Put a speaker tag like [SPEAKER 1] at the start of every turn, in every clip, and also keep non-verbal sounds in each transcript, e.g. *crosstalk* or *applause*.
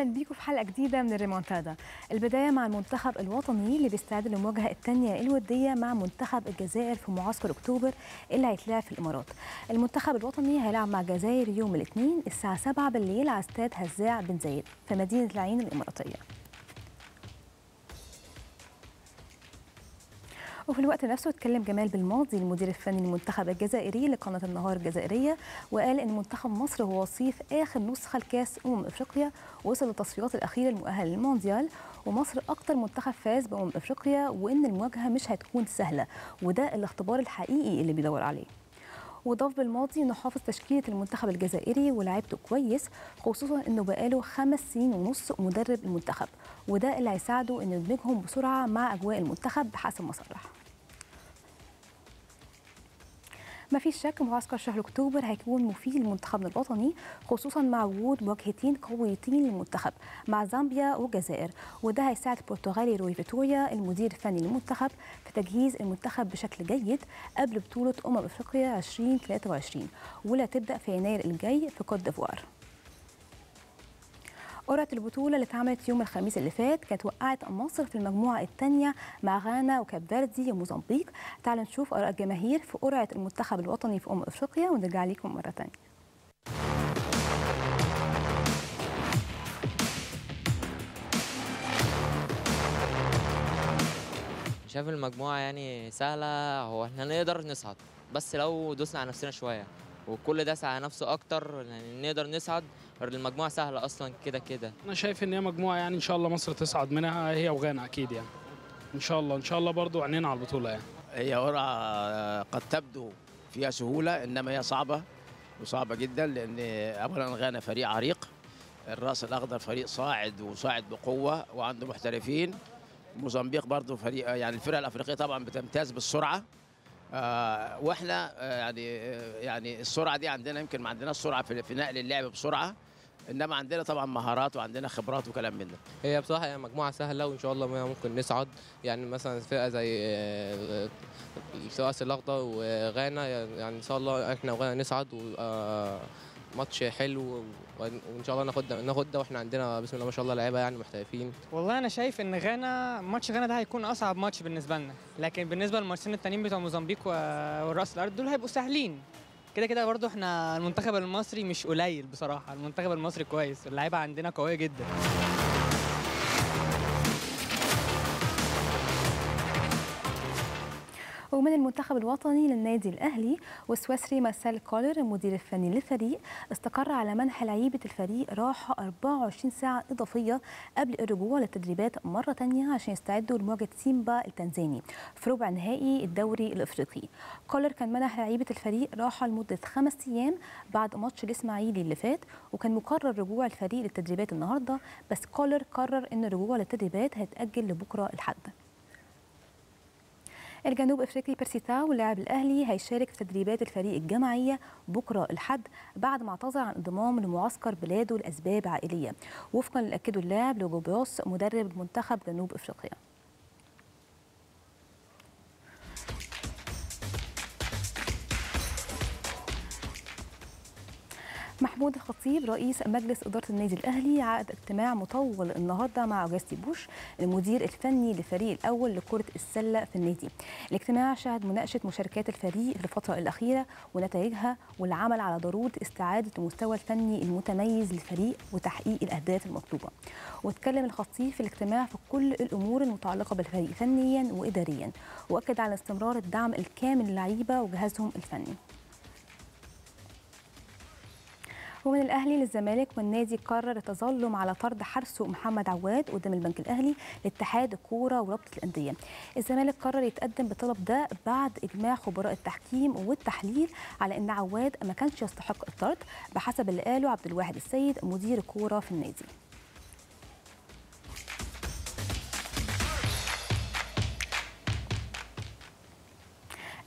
[SPEAKER 1] اهلا بيكم في حلقه جديده من الريمونتادا البدايه مع المنتخب الوطني اللي بيستعد للمواجهه الثانيه الوديه مع منتخب الجزائر في معسكر اكتوبر اللي هيتلعب في الامارات المنتخب الوطني هيلعب مع الجزائر يوم الاثنين الساعه 7 بالليل على استاد هزاع بن زايد في مدينه العين الاماراتيه وفي الوقت نفسه اتكلم جمال بالماضي المدير الفني للمنتخب الجزائري لقناه النهار الجزائريه وقال ان منتخب مصر هو وصيف اخر نسخه لكاس امم افريقيا وصل للتصفيات الاخيره المؤهله للمونديال ومصر اكتر منتخب فاز بامم افريقيا وان المواجهه مش هتكون سهله وده الاختبار الحقيقي اللي بيدور عليه وضاف بالماضي انه حافظ تشكيله المنتخب الجزائري ولعبته كويس خصوصا انه بقاله خمس سنين ونص مدرب المنتخب وده اللي هيساعده انه يدمجهم بسرعه مع اجواء المنتخب بحسب ما صرح ما فيش شك معسكر شهر اكتوبر هيكون مفيد لمنتخبنا الوطني خصوصا مع وجود مواجهتين قويتين للمنتخب مع زامبيا والجزائر وده هيساعد البرتغالي روي فيتوريا المدير الفني للمنتخب في تجهيز المنتخب بشكل جيد قبل بطوله امم افريقيا 2023 ولا تبدا في يناير الجاي في كوت ديفوار قرعة البطولة اللي اتعملت يوم الخميس اللي فات كانت وقعت مصر في المجموعة الثانية مع غانا وكاب فيردي وموزمبيق تعالوا نشوف آراء الجماهير في قرعة المنتخب الوطني في أم أفريقيا ونرجع لكم مرة ثانية
[SPEAKER 2] شايف المجموعة يعني سهلة هو احنا نقدر نصعد بس لو دوسنا على نفسنا شوية وكل داس على نفسه أكتر يعني نقدر نصعد المجموعه سهله اصلا كده كده
[SPEAKER 3] انا شايف ان هي مجموعه يعني ان شاء الله مصر تصعد منها هي وغانا اكيد يعني ان شاء الله ان شاء الله برضو عينينا على البطوله يعني هي قرعه
[SPEAKER 2] قد تبدو فيها سهوله انما هي صعبه وصعبه جدا لان اولا غانا فريق عريق الراس الاخضر فريق صاعد وصاعد بقوه وعنده محترفين موزمبيق برضه فريق يعني الفرق الافريقيه طبعا بتمتاز بالسرعه آه واحنا آه يعني آه يعني السرعه دي عندنا يمكن ما عندناش سرعه في نقل اللعب بسرعه انما عندنا طبعا مهارات وعندنا خبرات وكلام من ده هي بصراحه هي مجموعه سهله وان شاء الله ممكن نصعد يعني مثلا فرقه زي آه، سواس الاخضر وغانا يعني ان شاء الله احنا وغانا نصعد و ماتش حلو وان شاء الله ناخد ناخد ده واحنا عندنا بسم الله ما شاء الله لعيبه يعني محترفين
[SPEAKER 1] والله انا شايف ان غانا ماتش غانا ده هيكون اصعب ماتش بالنسبه لنا لكن بالنسبه للماتشين التانيين بتوع موزمبيق وراس الارض دول هيبقوا سهلين كده كده برضو احنا المنتخب المصري مش قليل بصراحه المنتخب المصري كويس اللعيبه عندنا قويه جدا ومن المنتخب الوطني للنادي الأهلي والسويسري مارسيل كولر المدير الفني للفريق استقر على منح لعيبة الفريق راحة 24 ساعة إضافية قبل الرجوع للتدريبات مرة ثانيه عشان يستعدوا لمواجهة سيمبا التنزاني في ربع نهائي الدوري الأفريقي كولر كان منح لعيبة الفريق راحة لمدة خمس أيام بعد ماتش الإسماعيلي اللي فات وكان مقرر رجوع الفريق للتدريبات النهارده بس كولر قرر ان الرجوع للتدريبات هيتأجل لبكرة الحد الجنوب افريقي بيرسيتاو لاعب الاهلي هيشارك في تدريبات الفريق الجماعيه بكره الحد بعد ما اعتذر عن انضمام لمعسكر بلاده لاسباب عائليه وفقا لاكده اللاعب لوجوبيوس مدرب منتخب جنوب افريقيا محمود الخطيب رئيس مجلس إدارة النادي الأهلي عقد اجتماع مطول النهارده مع اوجستي بوش المدير الفني للفريق الأول لكرة السلة في النادي الاجتماع شهد مناقشة مشاركات الفريق في الفترة الأخيرة ونتائجها والعمل على ضرورة استعادة المستوى الفني المتميز للفريق وتحقيق الأهداف المطلوبة واتكلم الخطيب في الاجتماع في كل الأمور المتعلقة بالفريق فنيا وإداريا وأكد على استمرار الدعم الكامل للعيبة وجهازهم الفني ومن الأهلي للزمالك والنادي قرر التظلم على طرد حارسه محمد عواد قدام البنك الأهلي لاتحاد الكورة ورابطة الأندية الزمالك قرر يتقدم بطلب ده بعد إجماع خبراء التحكيم والتحليل على أن عواد ما كانش يستحق الطرد بحسب اللي قاله عبد الواحد السيد مدير الكورة في النادي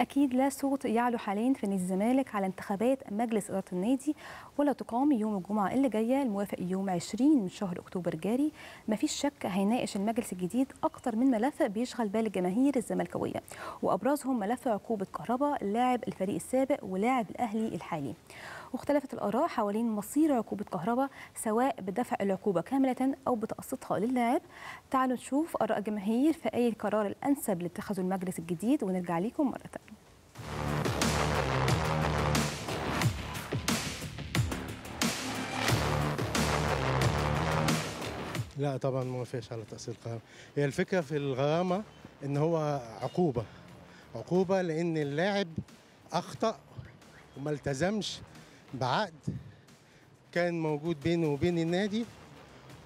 [SPEAKER 1] أكيد لا صوت يعلو حاليا في نادي الزمالك على انتخابات مجلس إدارة النادي ولا تقام يوم الجمعة اللي جاية الموافق يوم 20 من شهر أكتوبر الجاري مفيش شك هيناقش المجلس الجديد أكتر من ملف بيشغل بال جماهير الزملكاوية وأبرزهم ملف عقوبة كهربا لاعب الفريق السابق ولاعب الأهلي الحالي واختلفت الآراء حوالين مصير عقوبة كهرباء سواء بدفع العقوبة كاملة أو بتقسيطها للاعب تعالوا نشوف آراء الجماهير في أي القرار الأنسب لاتخاذه المجلس الجديد ونرجع لكم مرة تانية
[SPEAKER 2] لا طبعا ما فيش على تقصير القرار هي الفكرة في الغرامة إن هو عقوبة عقوبة لأن اللاعب أخطأ وما التزمش بعقد كان موجود بينه وبين النادي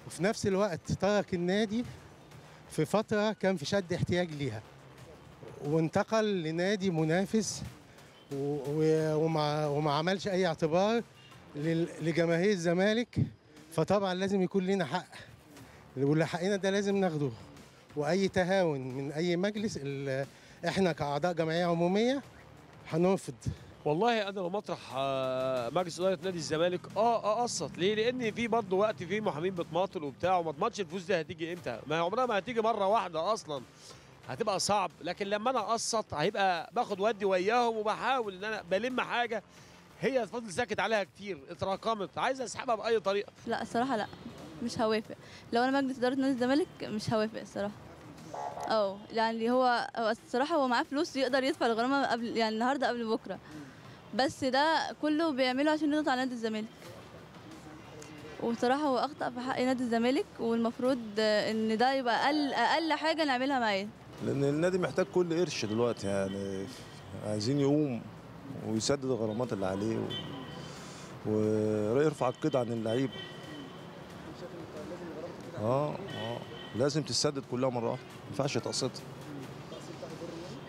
[SPEAKER 2] وفي نفس الوقت ترك النادي في فترة كان في شد احتياج ليها وانتقل لنادي منافس وما وما عملش أي اعتبار لجماهير الزمالك فطبعا لازم يكون لنا حق واللي حقنا ده لازم ناخده واي تهاون من اي مجلس احنا كاعضاء جمعيه عموميه هنرفض
[SPEAKER 3] والله انا لو مطرح آه، مجلس اداره نادي الزمالك اه اه قصت ليه؟ لان في برضه وقت في محامين بتماطل وبتاع وما تضمنش الفلوس دي هتيجي امتى؟ ما عمرها ما هتيجي مره واحده اصلا هتبقى صعب لكن لما انا اقسط هيبقى باخد ودي وياهم وبحاول ان انا بلم حاجه هي فضل ساكت عليها كتير اتراكمت عايزه اسحبها باي طريقه
[SPEAKER 1] لا الصراحه لا مش هوافق لو انا مجلس اداره نادي الزمالك مش هوافق الصراحه اه يعني هو الصراحه هو معاه فلوس يقدر يدفع الغرامه قبل يعني النهارده قبل بكره بس ده كله بيعمله عشان يضغط على نادي الزمالك وبصراحه هو اخطا في حق نادي الزمالك والمفروض ان ده يبقى اقل اقل حاجه نعملها معاه لان النادي
[SPEAKER 4] محتاج كل قرش دلوقتي يعني عايزين يقوم ويسدد الغرامات اللي عليه و... ويرفع القيد عن اللعيبه اه اه لازم تتسدد كلها مره واحده ما ينفعش تقسطها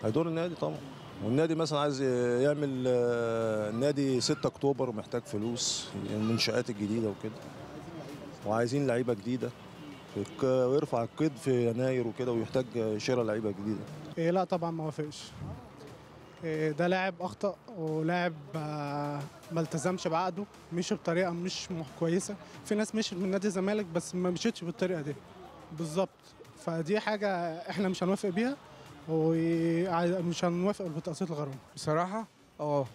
[SPEAKER 3] هيدور النادي طبعا والنادي مثلا عايز يعمل آه، نادي
[SPEAKER 4] 6 اكتوبر محتاج فلوس يعني المنشات الجديده وكده وعايزين لعيبه جديده ويرفع القيد في يناير وكده ويحتاج شراء لعيبه جديده
[SPEAKER 2] إيه لا طبعا ما وافقش إيه ده لاعب اخطا ولاعب آه، ما التزمش بعقده مشي بطريقه مش كويسه في ناس مشيت من نادي الزمالك بس ما مشيتش بالطريقه دي بالظبط فدي حاجه احنا مش هنوافق بيها ومش هنوافق بتقسيط الغرامه بصراحه اه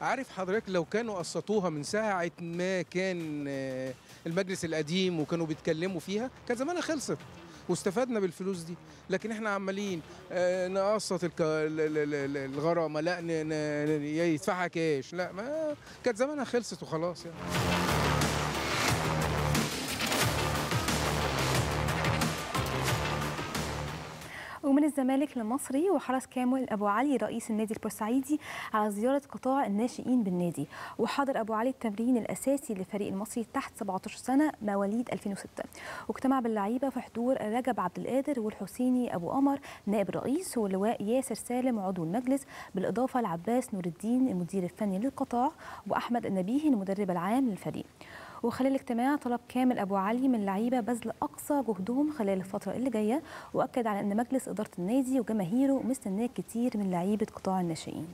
[SPEAKER 2] عارف حضرتك لو كانوا قسطوها من ساعه ما كان آه، المجلس القديم وكانوا بيتكلموا فيها كان زمانها خلصت واستفدنا بالفلوس دي لكن احنا عمالين آه، نقسط الغرامه لا يدفعها كاش لا ما كانت زمانها خلصت وخلاص يعني
[SPEAKER 1] الزمالك المصري وحرص كامل أبو علي رئيس النادي البورسعيدي على زيارة قطاع الناشئين بالنادي وحضر أبو علي التمرين الأساسي للفريق المصري تحت 17 سنة مواليد 2006 واجتمع باللعيبة في حضور رجب عبد القادر والحسيني أبو قمر نائب الرئيس واللواء ياسر سالم عضو المجلس بالإضافة لعباس نور الدين المدير الفني للقطاع وأحمد النبيه المدرب العام للفريق وخلال الاجتماع طلب كامل أبو علي من اللعيبة بذل أقصى جهدهم خلال الفترة اللي جاية وأكد على أن مجلس إدارة النادي وجماهيره مستناه كتير من لعيبة قطاع الناشئين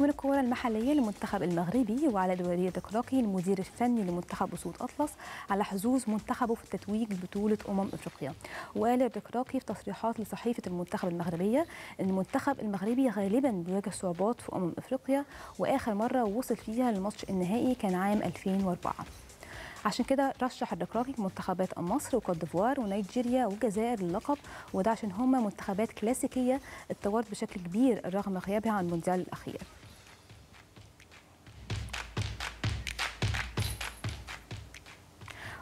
[SPEAKER 1] من الكرة المحلية للمنتخب المغربي وعلى وليد كراكي المدير الفني لمنتخب أسود أطلس على حظوظ منتخبه في التتويج بطولة أمم أفريقيا وقال الدكراكي في تصريحات لصحيفة المنتخب المغربية أن المنتخب المغربي غالبا بيواجه صعوبات في أمم أفريقيا وآخر مرة وصل فيها للماتش النهائي كان عام 2004 عشان كده رشح الدكراكي منتخبات مصر وكوت ديفوار ونيجيريا والجزائر للقب وده عشان هما منتخبات كلاسيكيه اتطورت بشكل كبير رغم غيابها عن المونديال الاخير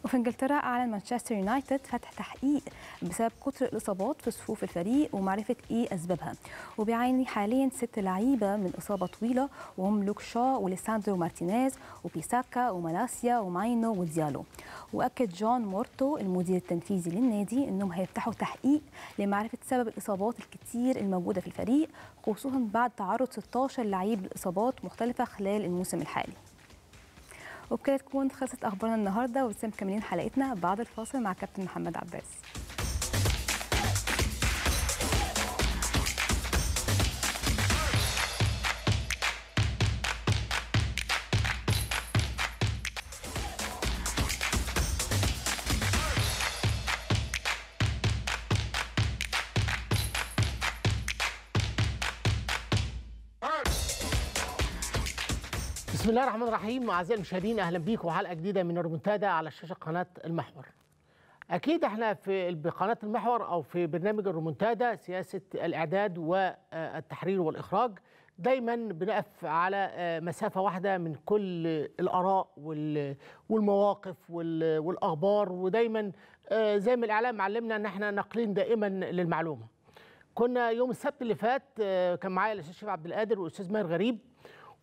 [SPEAKER 1] وفي انجلترا اعلن مانشستر يونايتد فتح تحقيق بسبب كثر الاصابات في صفوف الفريق ومعرفه ايه اسبابها وبيعاني حاليا ست لعيبه من اصابه طويله وهم لوك شا وليساندرو مارتينيز وبيساكا ومالاسيا وماينو وديالو واكد جون مورتو المدير التنفيذي للنادي انهم هيفتحوا تحقيق لمعرفه سبب الاصابات الكتير الموجوده في الفريق خصوصا بعد تعرض 16 لعيب لاصابات مختلفه خلال الموسم الحالي وبكده تكون خلصت اخبارنا النهارده ولسه مكملين حلقتنا بعد الفاصل مع كابتن محمد عباس
[SPEAKER 2] الله الرحمن الرحيم اعزائي المشاهدين اهلا بيكم وحلقه جديده من ريمونتادا على شاشه قناه المحور. اكيد احنا في قناه المحور او في برنامج الرومنتادا سياسه الاعداد والتحرير والاخراج دايما بنقف على آه، مسافه واحده من كل الاراء والمواقف والاخبار ودايما آه، زي ما الاعلام علمنا ان احنا ناقلين دائما للمعلومه. كنا يوم السبت اللي فات آه، كان معايا الاستاذ شريف عبد القادر والاستاذ ماهر غريب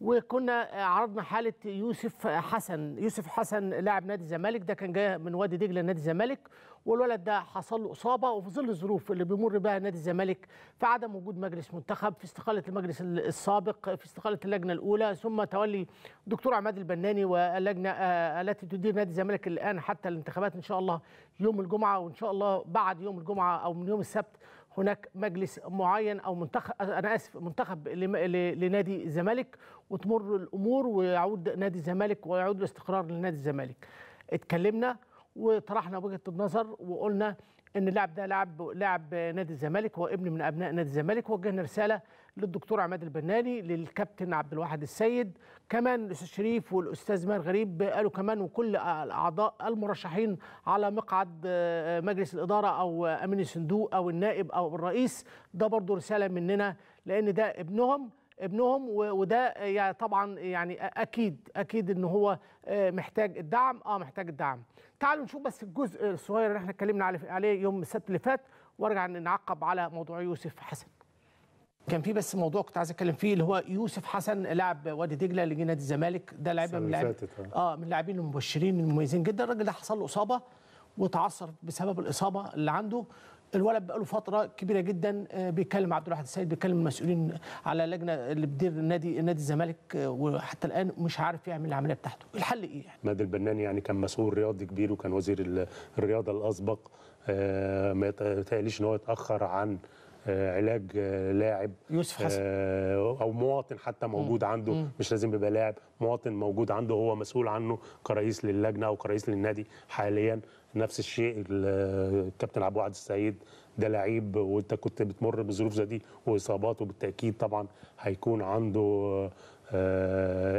[SPEAKER 2] وكنا عرضنا حاله يوسف حسن يوسف حسن لاعب نادي الزمالك ده كان جاي من وادي دجله نادي الزمالك والولد ده حصل له اصابه وفي ظل الظروف اللي بيمر بها نادي الزمالك في عدم وجود مجلس منتخب في استقاله المجلس السابق في استقاله اللجنه الاولى ثم تولي الدكتور عماد البناني واللجنه آه، التي تدير نادي الزمالك الان حتى الانتخابات ان شاء الله يوم الجمعه وان شاء الله بعد يوم الجمعه او من يوم السبت هناك مجلس معين او منتخب انا اسف منتخب لنادي الزمالك وتمر الامور ويعود نادي الزمالك ويعود الاستقرار لنادي الزمالك اتكلمنا وطرحنا وجهه النظر وقلنا ان اللاعب ده لاعب لاعب نادي الزمالك هو ابن من ابناء نادي الزمالك وجهنا رساله للدكتور عماد البناني للكابتن عبد الواحد السيد كمان الاستاذ شريف والاستاذ ماهر غريب قالوا كمان وكل الاعضاء المرشحين على مقعد آه، مجلس الاداره او امين الصندوق او النائب او الرئيس ده برضه رساله مننا لان ده ابنهم ابنهم وده يعني طبعا يعني اكيد اكيد ان هو آه، محتاج الدعم اه محتاج الدعم تعالوا نشوف بس الجزء الصغير اللي احنا اتكلمنا عليه يوم السبت اللي فات وارجع نعقب على موضوع يوسف حسن كان في بس موضوع كنت عايز اتكلم فيه اللي هو يوسف حسن لاعب وادي دجله لنادي الزمالك ده لعيبه من لاعب آه. اه من اللاعبين المبشرين المميزين جدا الراجل ده حصل له اصابه وتعثر بسبب الاصابه اللي عنده الولد بقى له فتره كبيره جدا آه، بيكلم عبد الواحد السيد بيكلم المسؤولين على لجنه اللي بتدير نادي نادي الزمالك آه، وحتى الان مش عارف يعمل العمليه بتاعته الحل ايه يعني
[SPEAKER 5] مادي البناني يعني كان مسؤول رياضي كبير وكان وزير الرياضه الاسبق آه ما يتقاليش ان هو يتاخر عن آه، علاج آه، لاعب يوسف حسن آه، او مواطن حتى موجود عنده مش لازم يبقى لاعب مواطن موجود عنده هو مسؤول عنه كرئيس للجنه او كرئيس للنادي حاليا نفس الشيء الكابتن عبد الواحد السعيد ده لعيب وانت كنت بتمر بظروف زي دي واصابات وبالتاكيد طبعا هيكون عنده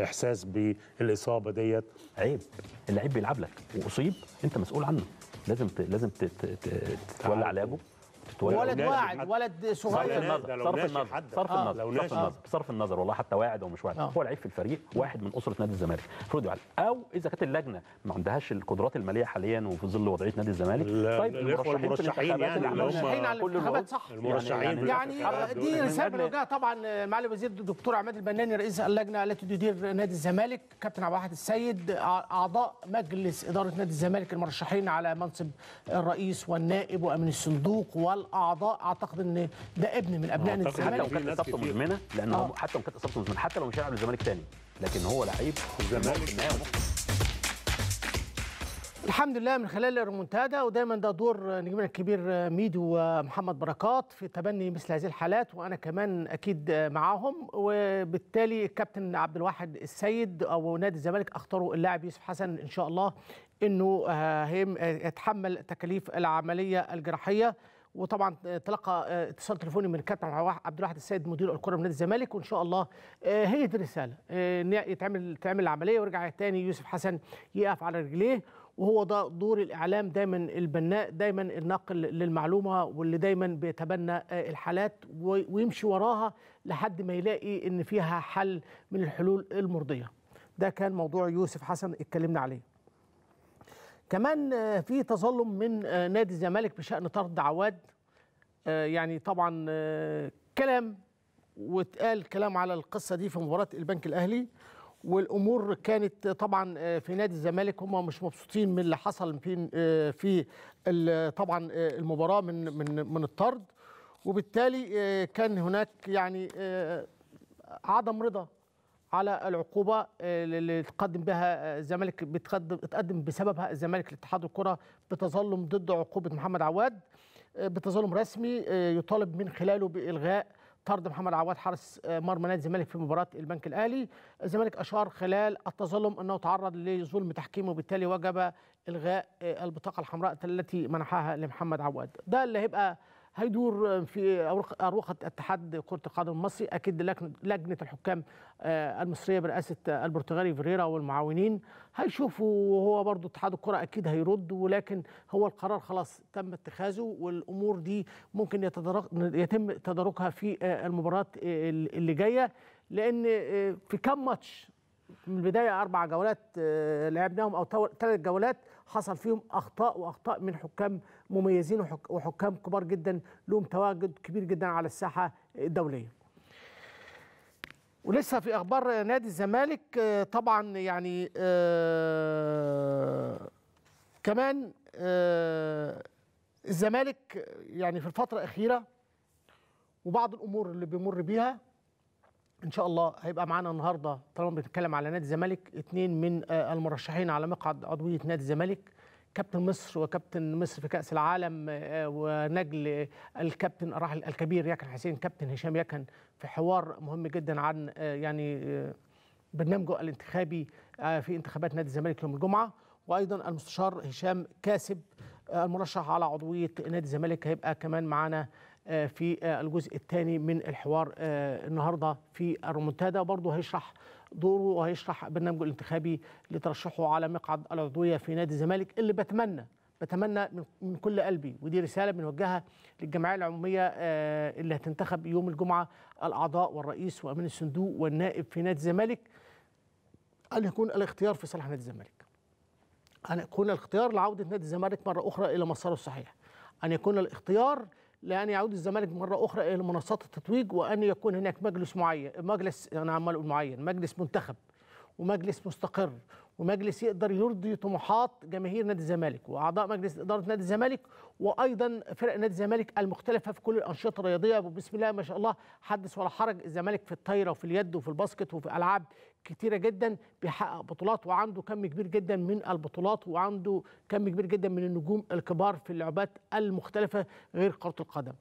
[SPEAKER 5] احساس بالاصابه ديت عيب اللعيب بيلعب لك واصيب انت مسؤول عنه لازم ت... لازم تولع علاجه ولد واعد
[SPEAKER 2] ولد صغير صرف آه، النظر صرف النظر صرف النظر
[SPEAKER 5] بصرف النظر والله حتى واعد او مش واعد آه. هو لعيب في الفريق واحد من اسره نادي الزمالك المفروض يعلم او اذا كانت اللجنه ما عندهاش القدرات الماليه حاليا وفي ظل وضعيه نادي الزمالك طيب يعني المرشحين يعني المرشحين على الانتخابات صح المرشحين يعني, دي رساله موجهه
[SPEAKER 2] طبعا معالي الوزير الدكتور عماد البناني رئيس اللجنه التي تدير نادي الزمالك كابتن عبد الواحد السيد اعضاء مجلس اداره نادي الزمالك المرشحين على منصب الرئيس والنائب وامين الصندوق و الاعضاء اعتقد ان ده ابن من ابناء الزمالك حتى لو كانت اصابته مزمنه لان آه.
[SPEAKER 5] حتى لو كانت اصابته مزمنه حتى لو مش هيلعب للزمالك تاني لكن هو لعيب الزمالك
[SPEAKER 2] الحمد لله من خلال الريمونتادا ودايما ده دور نجمنا الكبير ميدو ومحمد بركات في تبني مثل هذه الحالات وانا كمان اكيد معاهم وبالتالي الكابتن عبد الواحد السيد او نادي الزمالك اختاروا اللاعب يوسف حسن ان شاء الله انه آه، آه، يتحمل تكاليف العمليه الجراحيه وطبعا آه، تلقى آه، اتصال تليفوني من الكابتن عبد الواحد السيد مدير الكره من نادي الزمالك وان شاء الله آه، هي دي الرساله ان يتعمل تعمل العمليه ويرجع تاني يوسف حسن يقف على رجليه وهو ده دور الاعلام دايما البناء دايما الناقل للمعلومه واللي دايما بيتبنى الحالات ويمشي وراها لحد ما يلاقي ان فيها حل من الحلول المرضيه ده كان موضوع يوسف حسن اتكلمنا عليه كمان آه، في تظلم من آه، نادي الزمالك بشأن طرد عواد آه، يعني طبعا كلام واتقال كلام على القصة دي في مباراة البنك الأهلي والامور كانت طبعا في نادي الزمالك هم مش مبسوطين من اللي حصل في في طبعا المباراه من من من الطرد وبالتالي كان هناك يعني عدم رضا على العقوبه آه، اللي تقدم بها آه، الزمالك بتقدم تقدم بسببها الزمالك لاتحاد الكره بتظلم ضد عقوبه محمد عواد آه، بتظلم رسمي يطالب من خلاله بالغاء طرد محمد عواد حارس مرمى نادي الزمالك في مباراه البنك الاهلي، الزمالك اشار خلال التظلم انه تعرض لظلم تحكيمي وبالتالي وجب الغاء البطاقه الحمراء التي منحها لمحمد عواد، ده اللي هيبقى هيدور في أروقة اتحاد كرة القدم المصري أكيد لجنة الحكام آه، المصرية برئاسة البرتغالي فيريرا والمعاونين هيشوفوا وهو برضو اتحاد الكرة أكيد هيرد ولكن هو القرار خلاص تم اتخاذه والأمور دي ممكن يتم تداركها في آه، المباراة آه، اللي جاية لأن في كم ماتش من البداية أربع جولات لعبناهم أو ثلاث جولات حصل فيهم اخطاء واخطاء من حكام مميزين وحكام كبار جدا لهم تواجد كبير جدا على الساحه الدوليه. ولسه في اخبار نادي الزمالك آه، طبعا يعني آه كمان آه الزمالك يعني في الفتره الاخيره وبعض الامور اللي بيمر بيها ان شاء الله هيبقى معانا النهارده طالما بنتكلم على نادي الزمالك اثنين من آه، المرشحين على مقعد عضويه نادي الزمالك كابتن مصر وكابتن مصر في كاس العالم آه، ونجل الكابتن الراحل الكبير يكن حسين كابتن هشام يكن في حوار مهم جدا عن آه، يعني برنامجه الانتخابي في انتخابات نادي الزمالك يوم الجمعه وايضا المستشار هشام كاسب المرشح على عضويه نادي الزمالك هيبقى كمان معانا آه، في آه، الجزء الثاني من الحوار آه، النهارده في المنتدى برضه هيشرح دوره وهيشرح برنامجه الانتخابي لترشحه على مقعد العضويه في نادي الزمالك اللي بتمنى بتمنى من كل قلبي ودي رساله بنوجهها للجمعيه العموميه اللي هتنتخب يوم الجمعه الاعضاء والرئيس وامين الصندوق والنائب في نادي الزمالك ان يكون الاختيار في صالح نادي الزمالك ان يكون الاختيار لعوده نادي الزمالك مره اخرى الى مساره الصحيح ان يكون الاختيار لان يعود الزمالك مره اخرى الى منصات التتويج وان يكون هناك مجلس معين مجلس انا عمال اقول معين مجلس منتخب ومجلس مستقر ومجلس يقدر يرضي طموحات جماهير نادي الزمالك واعضاء مجلس اداره نادي الزمالك وايضا فرق نادي الزمالك المختلفه في كل الانشطه الرياضيه وبسم الله ما شاء الله حدث ولا حرج الزمالك في الطايره وفي اليد وفي الباسكت وفي العاب كتيرة جدا بيحقق بطولات وعنده كم كبير جدا من البطولات وعنده كم كبير جدا من النجوم الكبار في اللعبات المختلفة غير كرة القدم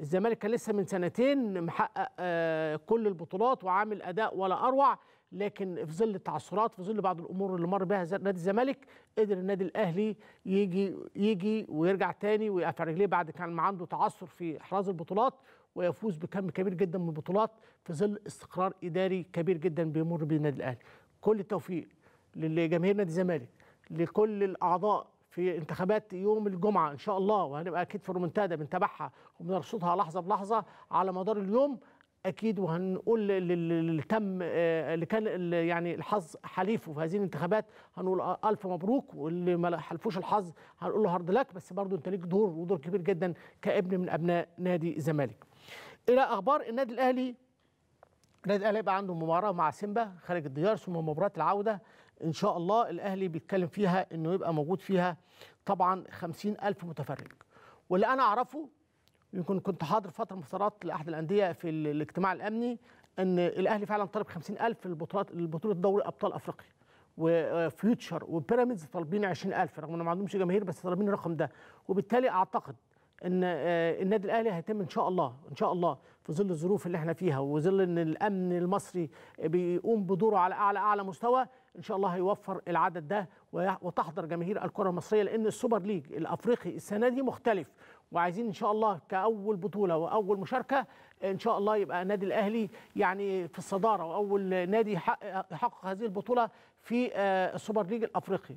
[SPEAKER 2] الزمالك كان لسه من سنتين محقق آه، كل البطولات وعامل أداء ولا أروع لكن في ظل التعثرات في ظل بعض الامور اللي مر بها نادي الزمالك قدر النادي الاهلي يجي يجي ويرجع تاني ويقف على رجليه بعد كان عنده تعثر في احراز البطولات ويفوز بكم كبير جدا من البطولات في ظل استقرار اداري كبير جدا بيمر به النادي الاهلي كل التوفيق لجماهير نادي الزمالك لكل الاعضاء في انتخابات يوم الجمعه ان شاء الله وهنبقى اكيد في رومنتادا بنتابعها وبنرصدها لحظه بلحظه على مدار اليوم اكيد وهنقول اللي تم آه، اللي كان يعني الحظ حليفه في هذه الانتخابات هنقول الف مبروك واللي ما حلفوش الحظ هنقول له هارد لك بس برضه انت ليك دور ودور كبير جدا كابن من ابناء نادي الزمالك الى اخبار النادي الاهلي النادي الاهلي بقى عنده مباراه مع سيمبا خارج الديار ثم مباراه العوده ان شاء الله الاهلي بيتكلم فيها انه يبقى موجود فيها طبعا 50000 متفرج واللي انا اعرفه يمكن كنت حاضر فتره من لاحد الانديه في الاجتماع الامني ان الاهلي فعلا طلب 50000 في البطولات البطوله دوري ابطال افريقيا وفيوتشر آه، وبيراميدز طالبين 20000 رغم انهم ما عندهمش جماهير بس طالبين الرقم ده وبالتالي اعتقد ان آه، النادي الاهلي هيتم ان شاء الله ان شاء الله في ظل الظروف اللي احنا فيها وظل ان الامن المصري بيقوم بدوره على اعلى اعلى مستوى ان شاء الله هيوفر العدد ده وتحضر جماهير الكره المصريه لان السوبر ليج الافريقي السنه دي مختلف وعايزين ان شاء الله كاول بطوله واول مشاركه ان شاء الله يبقى النادي الاهلي يعني في الصداره واول نادي يحقق هذه البطوله في آه، السوبر ليج الافريقي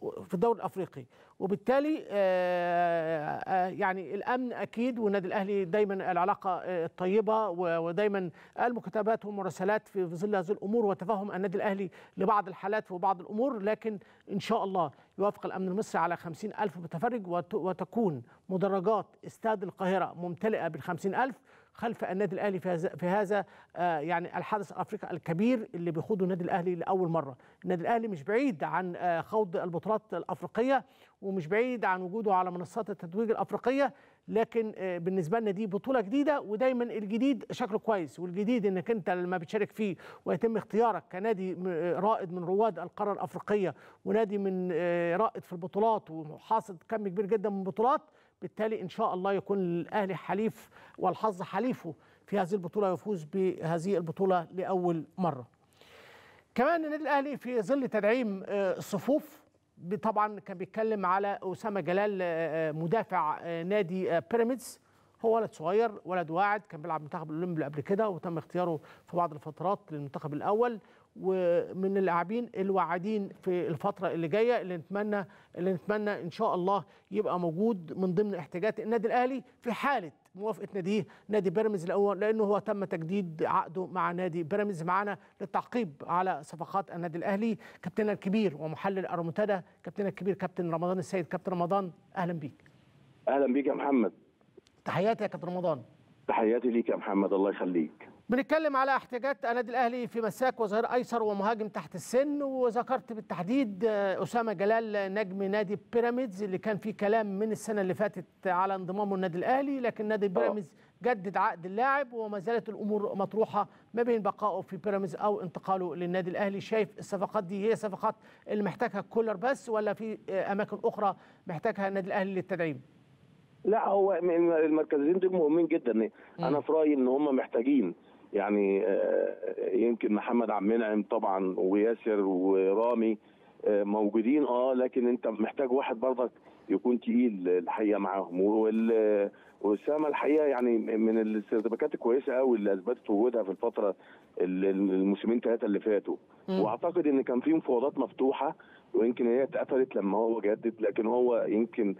[SPEAKER 2] في الدوري الافريقي وبالتالي آه، آه، آه، يعني الامن اكيد والنادي الاهلي دايما العلاقه الطيبه ودايما المكتبات والمراسلات في ظل هذه الامور وتفهم النادي الاهلي لبعض الحالات وبعض الامور لكن ان شاء الله يوافق الامن المصري على 50000 الف متفرج وتكون مدرجات استاد القاهره ممتلئه بال 50000 الف خلف النادي الاهلي في هذا في هذا آه، يعني الحدث الافريقي الكبير اللي بيخوضه النادي الاهلي لاول مره، النادي الاهلي مش بعيد عن آه، خوض البطولات الافريقيه ومش بعيد عن وجوده على منصات التتويج الافريقيه لكن آه، بالنسبه لنا دي بطوله جديده ودايما الجديد شكله كويس والجديد انك انت لما بتشارك فيه ويتم اختيارك كنادي رائد من رواد القاره الافريقيه ونادي من رائد في البطولات وحاصد كم كبير جدا من البطولات بالتالي ان شاء الله يكون الاهلي حليف والحظ حليفه في هذه البطوله ويفوز بهذه البطوله لاول مره. كمان النادي الاهلي في ظل تدعيم الصفوف آه، طبعا كان بيتكلم على اسامه جلال آه، آه، مدافع نادي بيراميدز هو ولد صغير ولد واعد كان بيلعب منتخب الاولمبي قبل كده وتم اختياره في بعض الفترات للمنتخب الاول ومن اللاعبين الواعدين في الفتره اللي جايه اللي نتمنى اللي نتمنى ان شاء الله يبقى موجود من ضمن احتياجات النادي الاهلي في حاله موافقه ناديه نادي بيراميدز الاول لانه هو تم تجديد عقده مع نادي بيراميدز معانا للتعقيب على صفقات النادي الاهلي كابتننا الكبير ومحلل ارمتدى كابتننا الكبير كابتن رمضان السيد كابتن رمضان اهلا بيك
[SPEAKER 5] اهلا بيك يا محمد
[SPEAKER 2] تحياتي يا كابتن رمضان
[SPEAKER 5] تحياتي ليك يا محمد الله يخليك
[SPEAKER 2] بنتكلم على احتياجات النادي الاهلي في مساك وظهير ايسر ومهاجم تحت السن وذكرت بالتحديد آه، اسامه جلال نجم نادي بيراميدز اللي كان فيه كلام من السنه اللي فاتت على انضمامه للنادي الاهلي لكن نادي آه. بيراميدز جدد عقد اللاعب وما زالت الامور مطروحه ما بين بقائه في بيراميدز او انتقاله للنادي الاهلي شايف الصفقات دي هي صفقات اللي محتاجها كولر بس ولا في آه، اماكن اخرى محتاجها النادي الاهلي للتدعيم؟
[SPEAKER 5] لا هو المركزين دول مهمين جدا انا في رايي ان هم محتاجين يعني آه، يمكن محمد عبد المنعم طبعا وياسر ورامي آه، موجودين اه لكن انت محتاج واحد برضك يكون تقيل الحقيقه معاهم واسامه الحقيقه يعني من الاسترتباكات الكويسه قوي اللي اثبتت وجودها في الفتره الموسمين ثلاثه اللي فاتوا واعتقد ان كان في مفاوضات مفتوحه ويمكن هي اتقفلت لما هو جدد لكن هو يمكن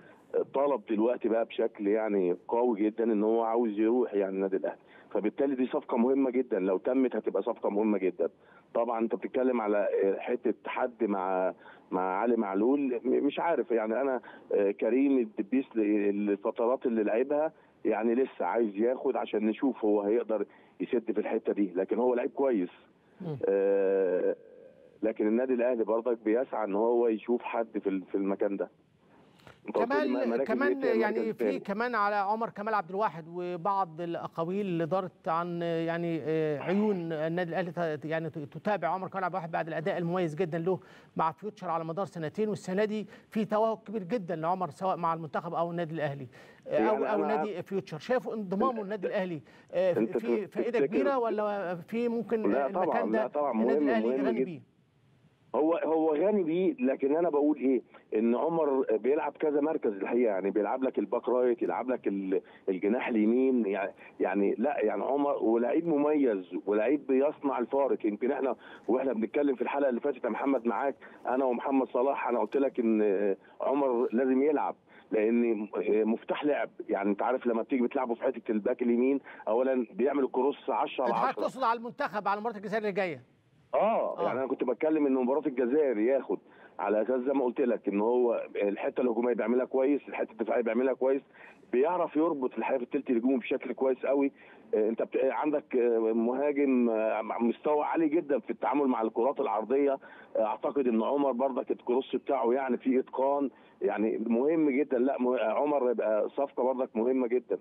[SPEAKER 5] طلب دلوقتي بقى بشكل يعني قوي جدا ان هو عاوز يروح يعني النادي الاهلي فبالتالي دي صفقه مهمه جدا لو تمت هتبقى صفقه مهمه جدا طبعا انت بتتكلم على آه، حته حد مع مع علي معلول مش عارف يعني انا آه، كريم الدبيس الفترات اللي لعبها يعني لسه عايز ياخد عشان نشوف هو هيقدر يسد في الحته دي لكن هو لعيب كويس آه، لكن النادي الاهلي برضك بيسعى ان هو يشوف حد في المكان ده كمان كمان يعني في كمان
[SPEAKER 2] على عمر كمال عبد الواحد وبعض الاقاويل اللي دارت عن يعني آه، عيون النادي الاهلي يعني تتابع عمر كمال عبد الواحد بعد الاداء المميز جدا له مع فيوتشر على مدار سنتين والسنه دي في توافق كبير جدا لعمر سواء مع المنتخب او النادي الاهلي آه، او او نادي فيوتشر شافوا انضمامه النادي الاهلي آه، في فائده كبيره ولا في ممكن المكان
[SPEAKER 5] ده النادي الاهلي يغني بيه هو هو غني بيه لكن انا بقول ايه ان عمر بيلعب كذا مركز الحقيقه يعني بيلعب لك الباك رايت يلعب لك الجناح اليمين يعني يعني لا يعني عمر ولاعيب مميز ولاعيب بيصنع الفارق يمكن احنا واحنا بنتكلم في الحلقه اللي فاتت يا محمد معاك انا ومحمد صلاح انا قلت لك ان عمر لازم يلعب لان مفتاح لعب يعني انت عارف لما بتيجي بتلعبه في حته الباك اليمين اولا بيعمل الكروس 10 على 10 هتصل
[SPEAKER 2] على المنتخب على مباراه الجزائر اللي جايه
[SPEAKER 5] آه،, اه يعني انا كنت بتكلم ان مباراه الجزائر ياخد على اساس زي ما قلت لك ان هو الحته الهجوميه بيعملها كويس الحته الدفاعيه بيعملها كويس بيعرف يربط الحقيقه في الثلث الهجومي بشكل كويس قوي آه، انت بت... آه، عندك مهاجم مستوى عالي جدا في التعامل مع الكرات العرضيه اعتقد ان عمر برضك الكروس بتاعه يعني في اتقان يعني مهم جدا لا عمر يبقى صفقه برضك مهمه جدا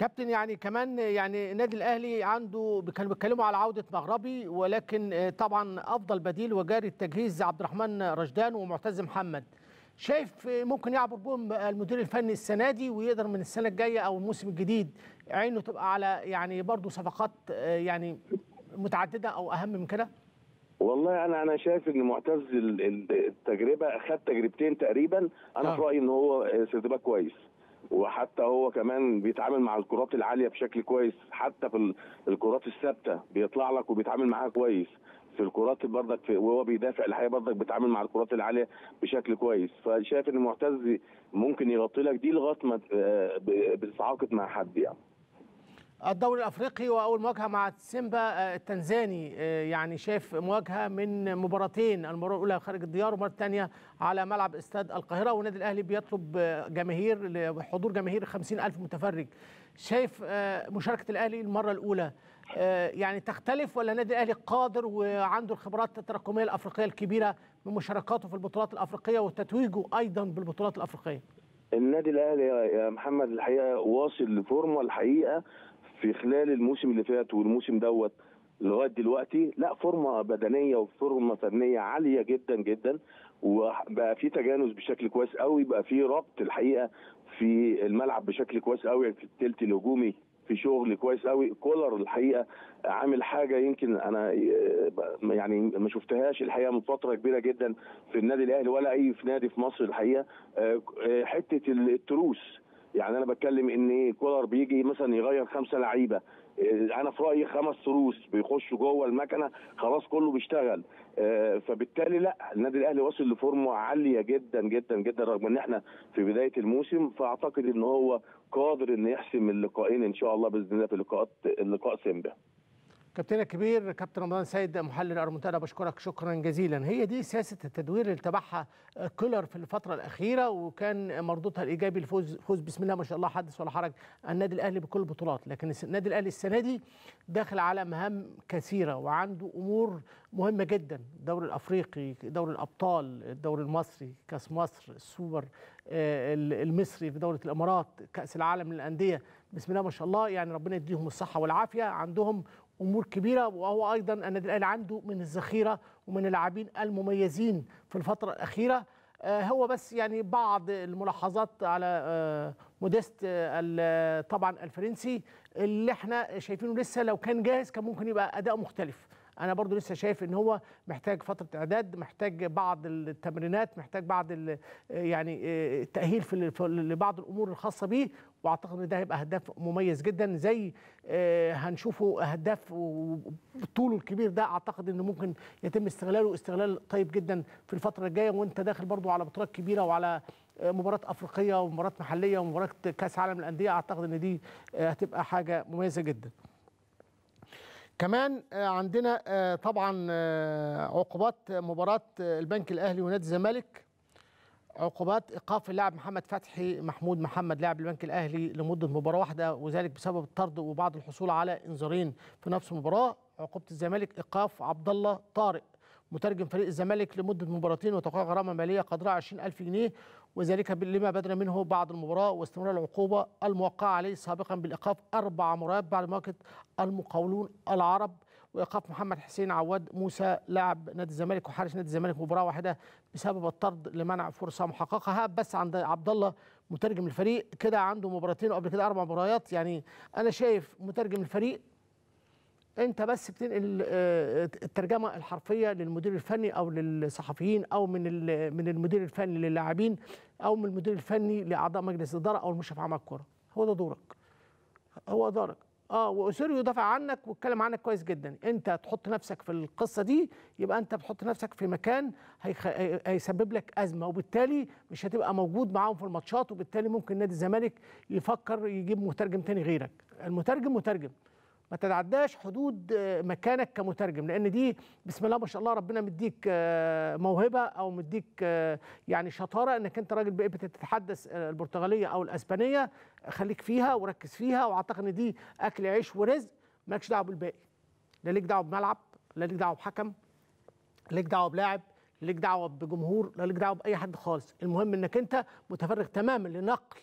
[SPEAKER 2] كابتن يعني كمان يعني النادي الاهلي عنده كانوا بيتكلموا على عوده مغربي ولكن آه، طبعا افضل بديل وجاري التجهيز عبد الرحمن رشدان ومعتز محمد شايف آه، ممكن يعبر بهم المدير الفني السنه دي ويقدر من السنه الجايه او الموسم الجديد عينه تبقى على يعني برضه صفقات آه، يعني متعدده او اهم من كده؟
[SPEAKER 5] والله انا انا شايف ان معتز التجربه خد تجربتين تقريبا انا في رايي ان هو سيرتباك كويس وحتى هو كمان بيتعامل مع الكرات العاليه بشكل كويس حتى في الكرات الثابته بيطلع لك وبيتعامل معاها كويس في الكرات برضك في وهو بيدافع الحقيقه برضك بيتعامل مع الكرات العاليه بشكل كويس فشايف ان معتز ممكن يغطي لك دي لغايه ما آه، بتتعاقد مع حد يعني
[SPEAKER 2] الدوري الافريقي واول مواجهه مع سيمبا آه، التنزاني آه، يعني شاف مواجهه من مباراتين المباراه الاولى خارج الديار والمباراه الثانيه على ملعب استاد القاهره والنادي الاهلي بيطلب آه، جماهير لحضور جماهير 50000 متفرج شايف مشاركه الاهلي المره الاولى يعني تختلف ولا النادي الاهلي قادر وعنده الخبرات التراكميه الافريقيه الكبيره من مشاركاته في البطولات الافريقيه وتتويجه ايضا بالبطولات الافريقيه
[SPEAKER 5] النادي الاهلي يا محمد الحقيقه واصل لفورمه الحقيقه في خلال الموسم اللي فات والموسم دوت لغايه دلوقتي لا فورمه بدنيه وفورمه فنيه عاليه جدا جدا وبقى في تجانس بشكل كويس قوي بقى في ربط الحقيقه في الملعب بشكل كويس قوي في الثلث الهجومي في شغل كويس قوي كولر الحقيقه عامل حاجه يمكن انا آه، يعني ما شفتهاش الحقيقه من فتره كبيره جدا في النادي الاهلي ولا اي في نادي في مصر الحقيقه آه، آه، حته التروس يعني انا بتكلم ان كولر بيجي مثلا يغير خمسه لعيبه إيه، انا في رايي خمس تروس بيخشوا جوه المكنه خلاص كله بيشتغل آه، فبالتالي لا النادي الاهلي واصل لفورمه عاليه جدا جدا جدا رغم ان احنا في بدايه الموسم فاعتقد ان هو قادر ان يحسم اللقاءين ان شاء الله باذن الله في لقاءات اللقاء سيمبا
[SPEAKER 2] كابتن كبير كابتن رمضان سيد محلل ارمنتادا بشكرك شكرا جزيلا هي دي سياسه التدوير اللي تبعها كولر في الفتره الاخيره وكان مردودها الايجابي الفوز فوز بسم الله ما شاء الله حدث ولا حرج النادي الاهلي بكل البطولات لكن النادي الاهلي السنه دي داخل على مهام كثيره وعنده امور مهمه جدا الدوري الافريقي دوري الابطال الدوري المصري كاس مصر السوبر آه، المصري في دوله الامارات كاس العالم للانديه بسم الله ما شاء الله يعني ربنا يديهم الصحه والعافيه عندهم امور كبيره وهو ايضا النادي الاهلي عنده من الذخيره ومن اللاعبين المميزين في الفتره الاخيره آه، هو بس يعني بعض الملاحظات على آه، موديست آه، طبعا الفرنسي اللي احنا شايفينه لسه لو كان جاهز كان ممكن يبقى اداء مختلف انا برضو لسه شايف ان هو محتاج فتره اعداد محتاج بعض التمرينات محتاج بعض يعني التاهيل آه، في لبعض الامور الخاصه بيه واعتقد ان ده هيبقى هداف مميز جدا زي آه، هنشوفه هداف وطوله الكبير ده اعتقد انه ممكن يتم استغلاله استغلال طيب جدا في الفتره الجايه وانت داخل برضو على بطولات كبيره وعلى آه، مباراه افريقيه ومباراه محليه ومباراه كاس عالم الانديه اعتقد ان دي هتبقى حاجه مميزه جدا كمان آه، عندنا آه، طبعا آه، عقوبات مباراه البنك الاهلي ونادي الزمالك عقوبات ايقاف اللاعب محمد فتحي محمود محمد لاعب البنك الاهلي لمده مباراه واحده وذلك بسبب الطرد وبعض الحصول على انذارين في نفس المباراه عقوبه الزمالك ايقاف عبد الله طارق مترجم فريق الزمالك لمدة مباراتين وتوقع غرامة مالية قدرها 20000 جنيه وذلك لما بدنا منه بعد المباراة واستمرار العقوبة الموقعة عليه سابقا بالإيقاف أربع مرات بعد ما المقاولون العرب وإيقاف محمد حسين عواد موسى لاعب نادي الزمالك وحارس نادي الزمالك مباراة واحدة بسبب الطرد لمنع فرصة محققة بس عند عبد الله مترجم الفريق كده عنده مباراتين وقبل كده أربع مباريات يعني أنا شايف مترجم الفريق انت بس بتنقل آه، آه، الترجمه الحرفيه للمدير الفني او للصحفيين او من من المدير الفني للاعبين او من المدير الفني لاعضاء مجلس الاداره او المشرف عام الكره هو ده دورك هو دورك اه واسيريو يدافع عنك واتكلم عنك كويس جدا انت تحط نفسك في القصه دي يبقى انت بتحط نفسك في مكان هيخ... هيسبب لك ازمه وبالتالي مش هتبقى موجود معاهم في الماتشات وبالتالي ممكن نادي الزمالك يفكر يجيب مترجم تاني غيرك المترجم مترجم ما تتعداش حدود آه، مكانك كمترجم لان دي بسم الله ما شاء الله ربنا مديك آه، موهبه او مديك آه، يعني شطاره انك انت راجل بتتحدث البرتغاليه او الاسبانيه خليك فيها وركز فيها واعتقد ان دي اكل عيش ورزق مالكش دعوه بالباقي لا ليك دعوه بملعب لا ليك دعوه بحكم لا ليك دعوه بلاعب لا ليك دعوه بجمهور لا ليك دعوه باي حد خالص المهم انك انت متفرغ تماما لنقل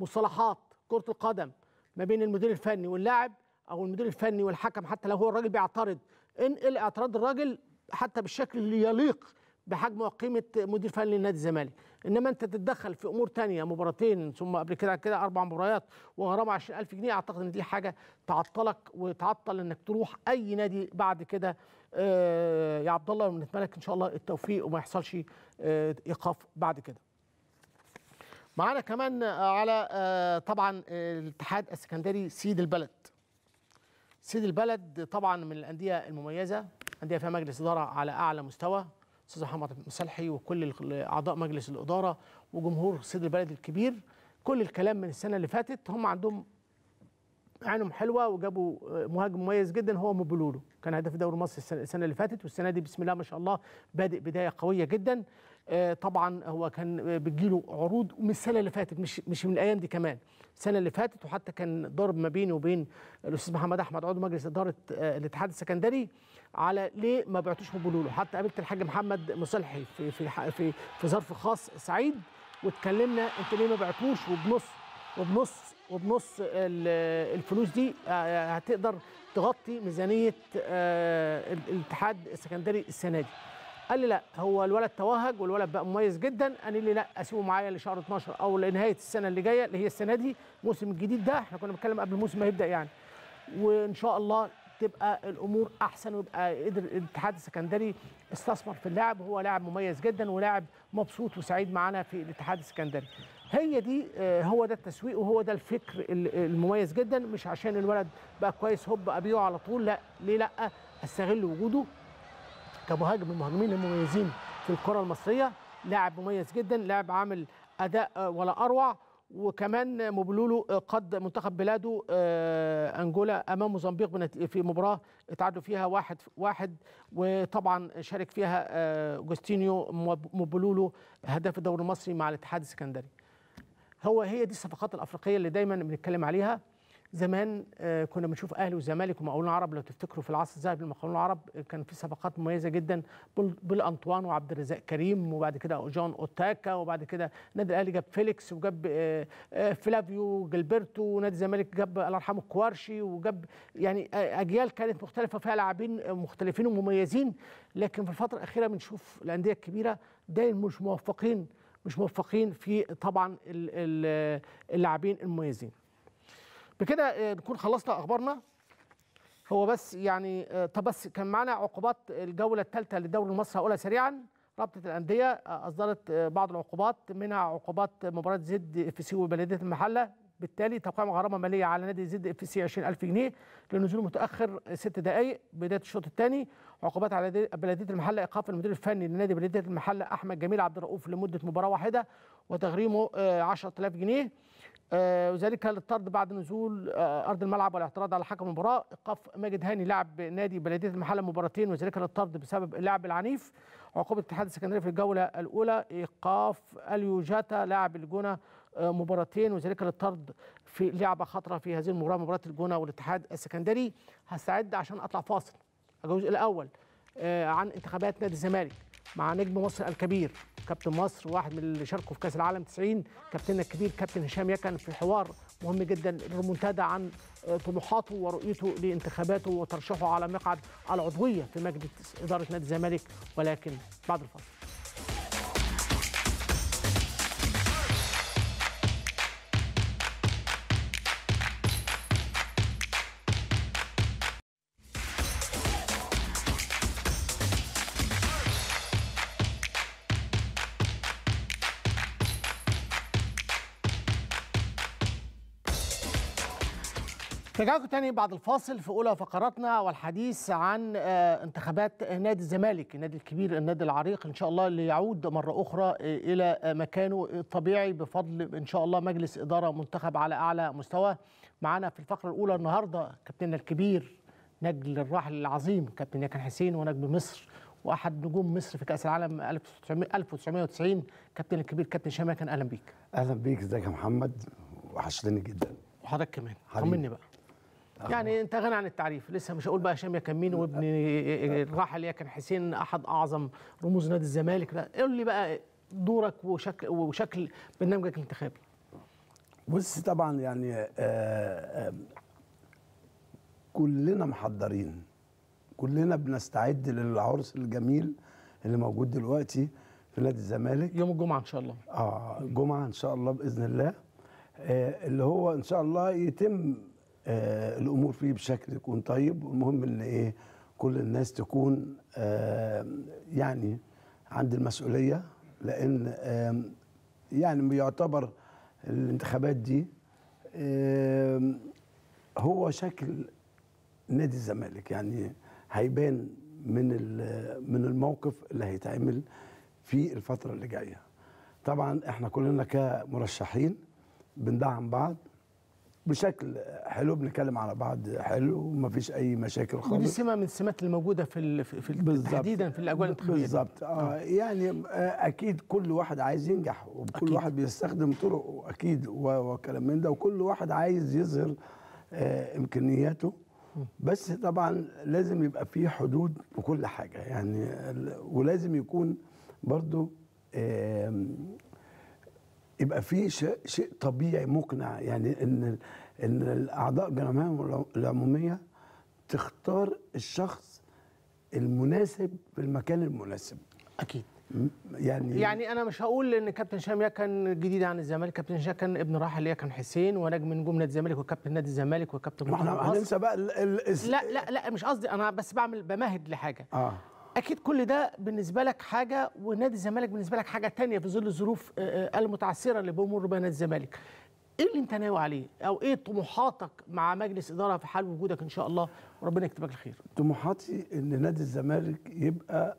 [SPEAKER 2] مصطلحات كره القدم ما بين المدير الفني واللاعب او المدير الفني والحكم حتى لو هو الراجل بيعترض انقل اعتراض الراجل حتى بالشكل اللي يليق بحجم وقيمه مدير فني لنادي الزمالك انما انت تتدخل في امور تانية مباراتين ثم قبل كده كده اربع مباريات وغرامه 20000 جنيه اعتقد ان دي حاجه تعطلك وتعطل انك تروح اي نادي بعد كده آه، يا عبد الله بنتمنى ان شاء الله التوفيق وما يحصلش آه، ايقاف بعد كده معانا كمان على آه، طبعا الاتحاد السكندري سيد البلد سيد البلد طبعا من الانديه المميزه انديه فيها مجلس اداره على اعلى مستوى استاذ محمد مسلحي وكل اعضاء مجلس الاداره وجمهور سيد البلد الكبير كل الكلام من السنه اللي فاتت هم عندهم عينهم حلوه وجابوا مهاجم مميز جدا هو مبلولو كان هداف دوري مصر السنه اللي فاتت والسنه دي بسم الله ما شاء الله بادئ بدايه قويه جدا آه، طبعا هو كان له عروض من السنه اللي فاتت مش مش من الايام دي كمان السنه اللي فاتت وحتى كان ضرب ما بيني وبين الاستاذ محمد احمد عضو مجلس اداره آه، الاتحاد السكندري على ليه ما بعتوش مبولولو حتى قابلت الحاج محمد مصلحي في في في, في ظرف خاص سعيد واتكلمنا انت ليه ما بعتوش وبنص وبنص وبنص الفلوس دي آه، هتقدر تغطي ميزانيه الاتحاد السكندري السنه دي قال لي لا هو الولد توهج والولد بقى مميز جدا قال لي لا اسيبه معايا لشهر 12 او لنهايه السنه اللي جايه اللي هي السنه دي الموسم الجديد ده احنا كنا بنتكلم قبل الموسم ما يبدا يعني وان شاء الله تبقى الامور احسن ويبقى قدر الاتحاد السكندري استثمر في اللاعب هو لاعب مميز جدا ولاعب مبسوط وسعيد معانا في الاتحاد السكندري هي دي آه، هو ده التسويق وهو ده الفكر المميز جدا مش عشان الولد بقى كويس هوب ابيعه على طول لا ليه لا استغل وجوده كمهاجم من المهاجمين المميزين في الكره المصريه لاعب مميز جدا لاعب عامل اداء آه، ولا اروع وكمان موبولولو آه، قد منتخب بلاده آه، انجولا امام موزمبيق في مباراه اتعادلوا فيها واحد واحد وطبعا شارك فيها جوستينيو موبولولو هداف الدوري المصري مع الاتحاد السكندري هو هي دي الصفقات الافريقيه اللي دايما بنتكلم عليها زمان آه، كنا بنشوف اهلي والزمالك ومقاولون العرب لو تفتكروا في العصر الذهبي لمقاولون العرب آه، كان في صفقات مميزه جدا بالانطوان وعبد الرزاق كريم وبعد كده جون اوتاكا وبعد كده النادي الاهلي جاب فيليكس وجاب آه، فلافيو جلبرتو ونادي الزمالك جاب الله يرحمه الكوارشي وجاب يعني اجيال كانت مختلفه فيها لاعبين مختلفين ومميزين لكن في الفتره الاخيره بنشوف الانديه الكبيره دايما مش موفقين مش موفقين في طبعا اللاعبين المميزين بكده آه، نكون خلصنا اخبارنا هو بس يعني آه، طب بس كان معانا عقوبات الجوله الثالثه للدوري المصري هقولها سريعا رابطه الانديه آه، اصدرت بعض العقوبات منها عقوبات مباراه زد اف سي وبلديه المحله بالتالي توقيع غرامه ماليه على نادي زد اف سي 20000 جنيه للنزول متاخر ست دقائق بدايه الشوط الثاني عقوبات على بلديه المحله ايقاف المدير الفني لنادي بلديه المحله احمد جميل عبد الرؤوف لمده مباراه واحده وتغريمه 10000 جنيه آه، وذلك للطرد بعد نزول آه، ارض الملعب والاعتراض على حكم المباراه ايقاف ماجد هاني لاعب نادي بلديه المحله مباراتين وذلك للطرد بسبب اللعب العنيف عقوبه الاتحاد السكندري في الجوله الاولى ايقاف اليوجاتا لاعب الجونه آه، مباراتين وذلك للطرد في لعبه خطره في هذه المباراه مباراه الجونه والاتحاد السكندري هستعد عشان اطلع فاصل الجزء الاول عن انتخابات نادي الزمالك مع نجم مصر الكبير كابتن مصر واحد من اللي شاركوا في كاس العالم 90 كابتننا الكبير كابتن هشام يكن في حوار مهم جدا للمنتدى عن آه، طموحاته ورؤيته لانتخاباته وترشحه على مقعد العضويه في مجلس اداره نادي الزمالك ولكن بعد الفاصل رجعكم تاني بعد الفاصل في اولى فقراتنا والحديث عن آه، انتخابات نادي الزمالك النادي الكبير النادي العريق ان شاء الله اللي يعود مره اخرى آه، الى آه، مكانه الطبيعي بفضل ان شاء الله مجلس اداره منتخب على اعلى مستوى معانا في الفقره الاولى النهارده كابتننا الكبير نجل الراحل العظيم كابتن ياكن حسين ونجم مصر واحد نجوم مصر في كاس العالم 1990 كابتن الكبير كابتن شامه كان اهلا بيك
[SPEAKER 3] اهلا بيك ازيك يا محمد وحشتني جدا
[SPEAKER 2] وحضرتك كمان طمني بقى يعني انت غني عن التعريف لسه مش هقول بقى هشام يكمين وابن الراحل كان حسين احد اعظم رموز نادي الزمالك لا قول لي بقى دورك وشكل وشكل برنامجك الانتخابي
[SPEAKER 3] بص طبعا يعني آه، آه، كلنا محضرين كلنا بنستعد للعرس الجميل اللي موجود دلوقتي في نادي الزمالك يوم الجمعه ان شاء الله اه الجمعه ان شاء الله باذن الله آه، اللي هو ان شاء الله يتم آه الامور فيه بشكل يكون طيب والمهم ان ايه كل الناس تكون آه يعني عند المسؤوليه لان آه يعني بيعتبر الانتخابات دي آه هو شكل نادي الزمالك يعني هيبان من من الموقف اللي هيتعمل في الفتره اللي جايه طبعا احنا كلنا كمرشحين بندعم بعض بشكل حلو بنتكلم على بعض حلو ومفيش اي مشاكل خالص ودي
[SPEAKER 2] سمه من السمات الموجوده
[SPEAKER 3] في في تحديدا في الاجواء الانتخابيه بالظبط آه،, آه يعني آه اكيد كل واحد عايز ينجح وكل أكيد. واحد بيستخدم طرقه اكيد وكلام من ده وكل واحد عايز يظهر آه امكانياته بس طبعا لازم يبقى في حدود في كل حاجه يعني ولازم يكون برضو آه يبقى في شيء طبيعي مقنع يعني ان ان الاعضاء الجمعيه العموميه تختار الشخص المناسب في المكان المناسب اكيد يعني يعني
[SPEAKER 2] انا مش هقول ان كابتن شاميه كان جديد عن الزمالك كابتن شاميه كان ابن راحل كان حسين ونجم نجوم نادي الزمالك وكابتن نادي الزمالك وكابتن ما احنا هننسى
[SPEAKER 3] بقى ال ال
[SPEAKER 2] لا لا لا مش قصدي انا بس بعمل بمهد لحاجه آه. اكيد كل ده بالنسبه لك حاجه ونادي الزمالك بالنسبه لك حاجه تانية في ظل الظروف آه، آه، المتعثره اللي بيمر بها نادي الزمالك ايه اللي انت ناوي عليه او ايه طموحاتك مع مجلس اداره في حال وجودك ان شاء الله وربنا يكتب لك الخير
[SPEAKER 3] طموحاتي ان نادي الزمالك يبقى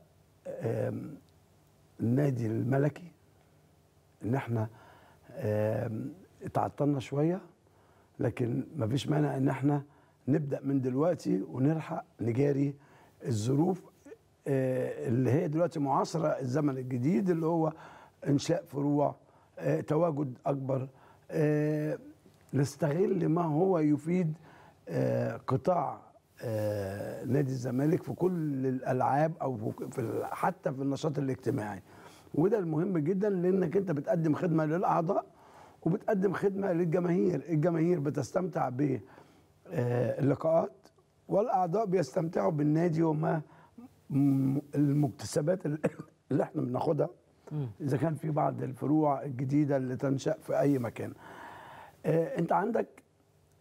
[SPEAKER 3] النادي الملكي ان احنا اتعطلنا شويه لكن ما فيش مانع ان احنا نبدا من دلوقتي ونلحق نجاري الظروف آه، اللي هي دلوقتي معاصره الزمن الجديد اللي هو انشاء فروع آه، تواجد اكبر آه، نستغل ما هو يفيد قطاع نادي الزمالك في كل الالعاب او في حتى في النشاط الاجتماعي وده المهم جدا لانك انت بتقدم خدمه للاعضاء وبتقدم خدمه للجماهير الجماهير بتستمتع باللقاءات والاعضاء بيستمتعوا بالنادي وما المكتسبات *coughs* اللي احنا بناخدها اذا كان في بعض الفروع الجديده اللي تنشا في اي مكان آه انت عندك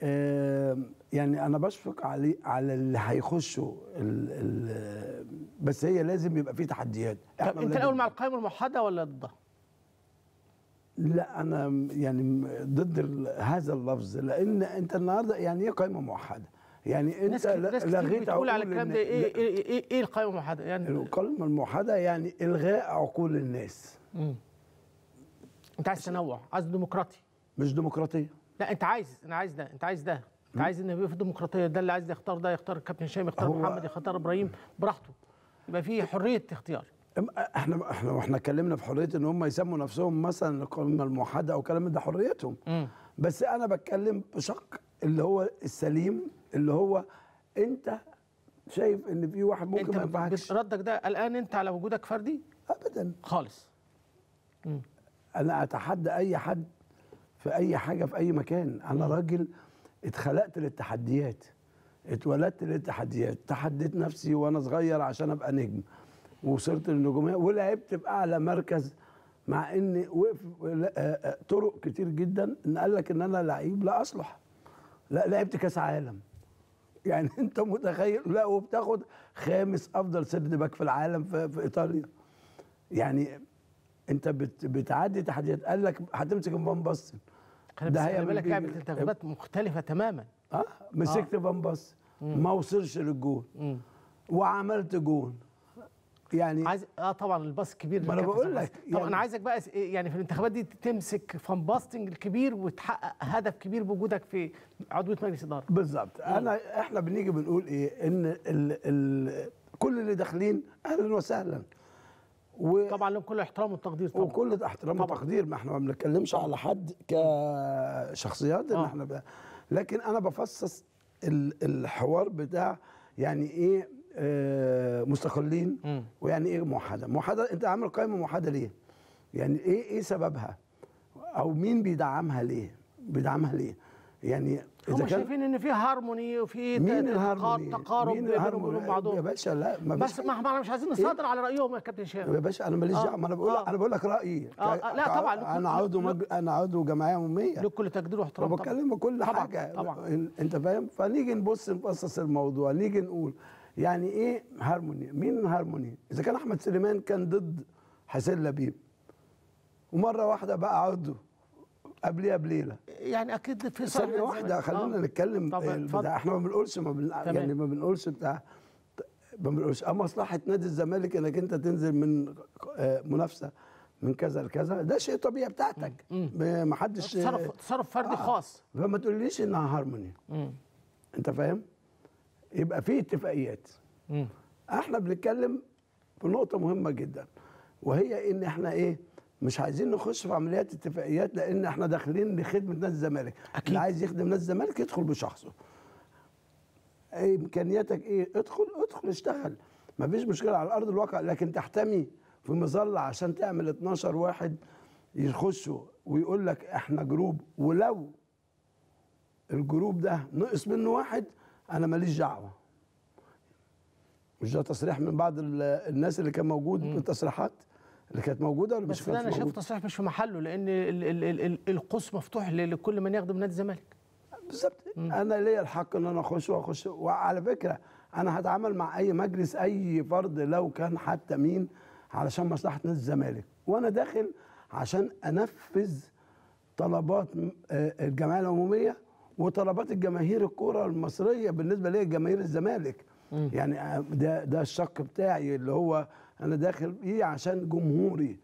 [SPEAKER 3] آه يعني انا بشفق علي على اللي هيخشوا ال ال بس هي لازم يبقى في تحديات طب انت الاول
[SPEAKER 2] مع القائمه الموحده ولا ضدها
[SPEAKER 3] لا انا يعني ضد هذا اللفظ لان انت النهارده يعني ايه قائمه موحده يعني انت ناس لغيت بتقول على الكلام ده إيه-, ايه ايه ايه, القائمه الموحده يعني القائمه الموحده يعني الغاء عقول الناس امم انت عايز تنوع عايز ديمقراطي مش ديمقراطيه
[SPEAKER 2] لا انت عايز انا عايز ده انت عايز ده انت عايز ان يبقى في ديمقراطيه ده اللي عايز يختار ده يختار الكابتن هشام يختار محمد يختار ابراهيم براحته يبقى في حريه اختيار
[SPEAKER 3] احنا احنا واحنا اتكلمنا في حريه ان هم يسموا نفسهم مثلا القائمه الموحده او كلام ده حريتهم مم. بس انا بتكلم بشق اللي هو السليم اللي هو انت شايف ان في واحد ممكن انت ما ينفعكش ردك ده الان انت على وجودك فردي؟ ابدا خالص مم. انا اتحدى اي حد في اي حاجه في اي مكان انا مم. راجل اتخلقت للتحديات اتولدت للتحديات تحديت نفسي وانا صغير عشان ابقى نجم ووصلت للنجوميه ولعبت باعلى مركز مع ان وقف آه، آه، طرق كتير جدا ان قال لك ان انا لعيب لا اصلح لا لعبت كاس عالم *laughs* يعني انت متخيل لا وبتاخد خامس افضل سيرد باك في العالم في, في ايطاليا يعني انت بت بتعدي تحديات قال لك هتمسك فان باستن
[SPEAKER 2] ده هي بالك لعبه التغييرات
[SPEAKER 3] مختلفه تماما اه مسكت آه. فان باستن ما وصلش للجول وعملت جول يعني عايز اه طبعا الباص كبير ما انا بقول لك طبعا يعني... انا
[SPEAKER 2] عايزك بقى يعني في الانتخابات دي تمسك فان باستنج الكبير وتحقق هدف كبير بوجودك في
[SPEAKER 3] عضويه مجلس اداره بالظبط انا احنا بنيجي بنقول ايه ان الـ الـ كل اللي داخلين اهلا وسهلا و... طبعا لهم كل احترام والتقدير طبعا وكل احترام وتقدير ما احنا ما بنتكلمش على حد كشخصيات ان آه. احنا ب... لكن انا بفصص الحوار بتاع يعني ايه آه، مستقلين ويعني ايه موحده موحده انت عامل قائمه موحده ليه يعني ايه ايه سببها او مين بيدعمها ليه بيدعمها ليه يعني إذا هم شايفين
[SPEAKER 2] ان في هارموني وفي تقارب بينهم وبين
[SPEAKER 3] بعضهم يا باشا لا ما بس ما احنا مش عايزين إيه؟ نصادر
[SPEAKER 2] إيه؟ على رايهم يا كابتن شام يا باشا انا ماليش آه. دعوه آه. ما انا بقول آه. انا
[SPEAKER 3] بقول لك رايي آه. آه. لا طبعا انا عضو مج... انا عضو جمعيه عموميه لك كل تقدير واحترام بتكلم كل طبعًا. حاجه طبعا انت فاهم فنيجي نبص نفصص الموضوع نيجي نقول يعني ايه هارموني مين هارموني اذا كان احمد سليمان كان ضد حسين لبيب ومره واحده بقى عضو قبليها بليله
[SPEAKER 2] يعني اكيد في ثانيه واحده خلينا آه. نتكلم ده آه، احنا
[SPEAKER 3] ما بنقولش ما بن... يعني ما بنقولش بتاع ما بنقولش آه، مصلحه نادي الزمالك انك انت تنزل من منافسه من كذا لكذا ده شيء طبيعي بتاعتك ما حدش تصرف
[SPEAKER 2] تصرف فردي آه. خاص
[SPEAKER 3] فما تقوليش انها هارموني انت فاهم يبقى في اتفاقيات مم. احنا بنتكلم في نقطه مهمه جدا وهي ان احنا ايه مش عايزين نخش في عمليات اتفاقيات لان احنا داخلين لخدمه ناس الزمالك اكيد اللي عايز يخدم ناس الزمالك يدخل بشخصه امكانياتك ايه ادخل ادخل اشتغل مفيش مشكله على ارض الواقع لكن تحتمي في مظله عشان تعمل 12 واحد يخشوا ويقول لك احنا جروب ولو الجروب ده نقص منه واحد انا ماليش دعوه مش ده تصريح من بعض الناس اللي كان موجود التصريحات اللي كانت موجوده ولا مش موجوده بس انا شايف
[SPEAKER 2] تصريح مش في محله لان ال ال ال القوس مفتوح لكل من يخدم نادي الزمالك
[SPEAKER 3] بالظبط انا ليا الحق ان انا اخش واخش وعلى فكره انا هتعامل مع اي مجلس اي فرد لو كان حتى مين علشان مصلحه نادي الزمالك وانا داخل عشان انفذ طلبات آه، الجمعيه العموميه وطلبات الجماهير الكرة المصرية بالنسبة لي جماهير الزمالك يعني آه، ده ده الشق بتاعي اللي هو أنا داخل بيه عشان جمهوري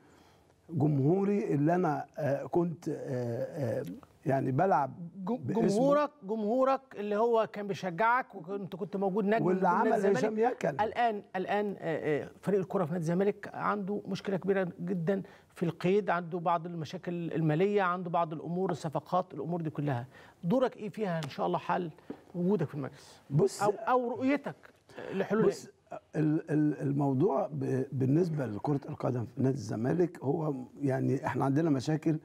[SPEAKER 3] جمهوري اللي أنا آه، كنت آه، يعني بلعب جمهورك
[SPEAKER 2] جمهورك اللي هو كان بيشجعك وانت كنت موجود نجم واللي عمل هشام ياكل الان الان آه، آه، فريق الكره في نادي الزمالك عنده مشكله كبيره جدا في القيد عنده بعض المشاكل الماليه عنده بعض الامور الصفقات الامور دي كلها دورك ايه فيها ان شاء الله حل وجودك في المجلس بص او او رؤيتك لحلول بص
[SPEAKER 3] الموضوع بالنسبه لكره القدم في نادي الزمالك هو يعني احنا عندنا مشاكل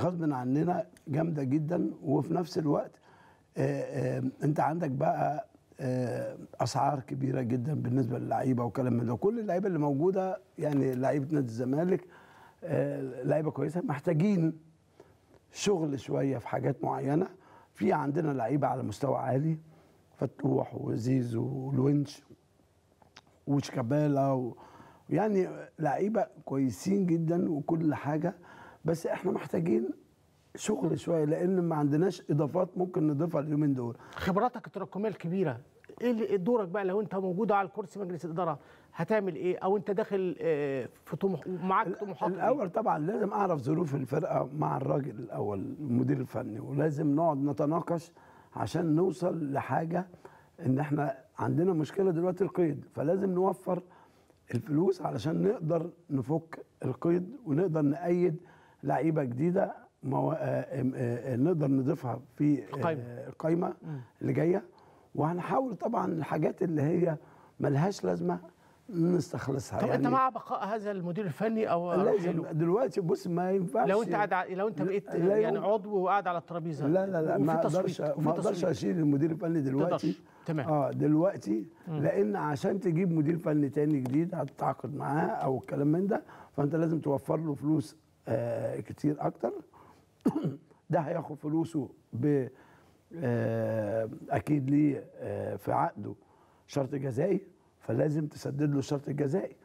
[SPEAKER 3] غصب عننا جامده جدا وفي نفس الوقت آه، آه، انت عندك بقى آه، اسعار كبيره جدا بالنسبه للعيبه وكلام من ده كل اللعيبه اللي موجوده يعني لعيبه نادي الزمالك لعيبه كويسه محتاجين شغل شويه في حاجات معينه في عندنا لعيبه على مستوى عالي فتوح وزيزو ولونش وشيكابالا و... يعني لعيبه كويسين جدا وكل حاجه بس احنا محتاجين شغل شويه لان ما عندناش اضافات ممكن نضيفها اليومين دول خبراتك التراكميه الكبيره ايه, إيه دورك بقى لو انت موجود على الكرسي مجلس الاداره
[SPEAKER 2] هتعمل ايه او انت داخل آه، في طموح معاك طموحات إيه؟
[SPEAKER 3] الاول طبعا لازم اعرف ظروف الفرقه مع الراجل الاول المدير الفني ولازم نقعد نتناقش عشان نوصل لحاجه ان احنا عندنا مشكله دلوقتي القيد فلازم نوفر الفلوس علشان نقدر نفك القيد ونقدر نأيد لعيبه جديده مو... آه، آه، آه، نقدر نضيفها في القايمه اللي جايه وهنحاول طبعا الحاجات اللي هي ملهاش لازمه نستخلصها طب يعني انت مع
[SPEAKER 2] بقاء هذا المدير الفني او لازم
[SPEAKER 3] دلوقتي بص ما ينفعش لو انت قاعد لو انت بقيت يعني
[SPEAKER 2] عضو وقاعد على الترابيزه لا لا لا ما اقدرش ما اقدرش
[SPEAKER 3] اشيل المدير الفني دلوقتي تمام اه دلوقتي مم. لان عشان تجيب مدير فني تاني جديد هتتعاقد معاه او الكلام من ده فانت لازم توفر له فلوس آه، كتير اكتر *coughs* ده هياخد فلوسه ب آه، اكيد ليه آه، في عقده شرط جزائي فلازم تسدد له الشرط الجزائي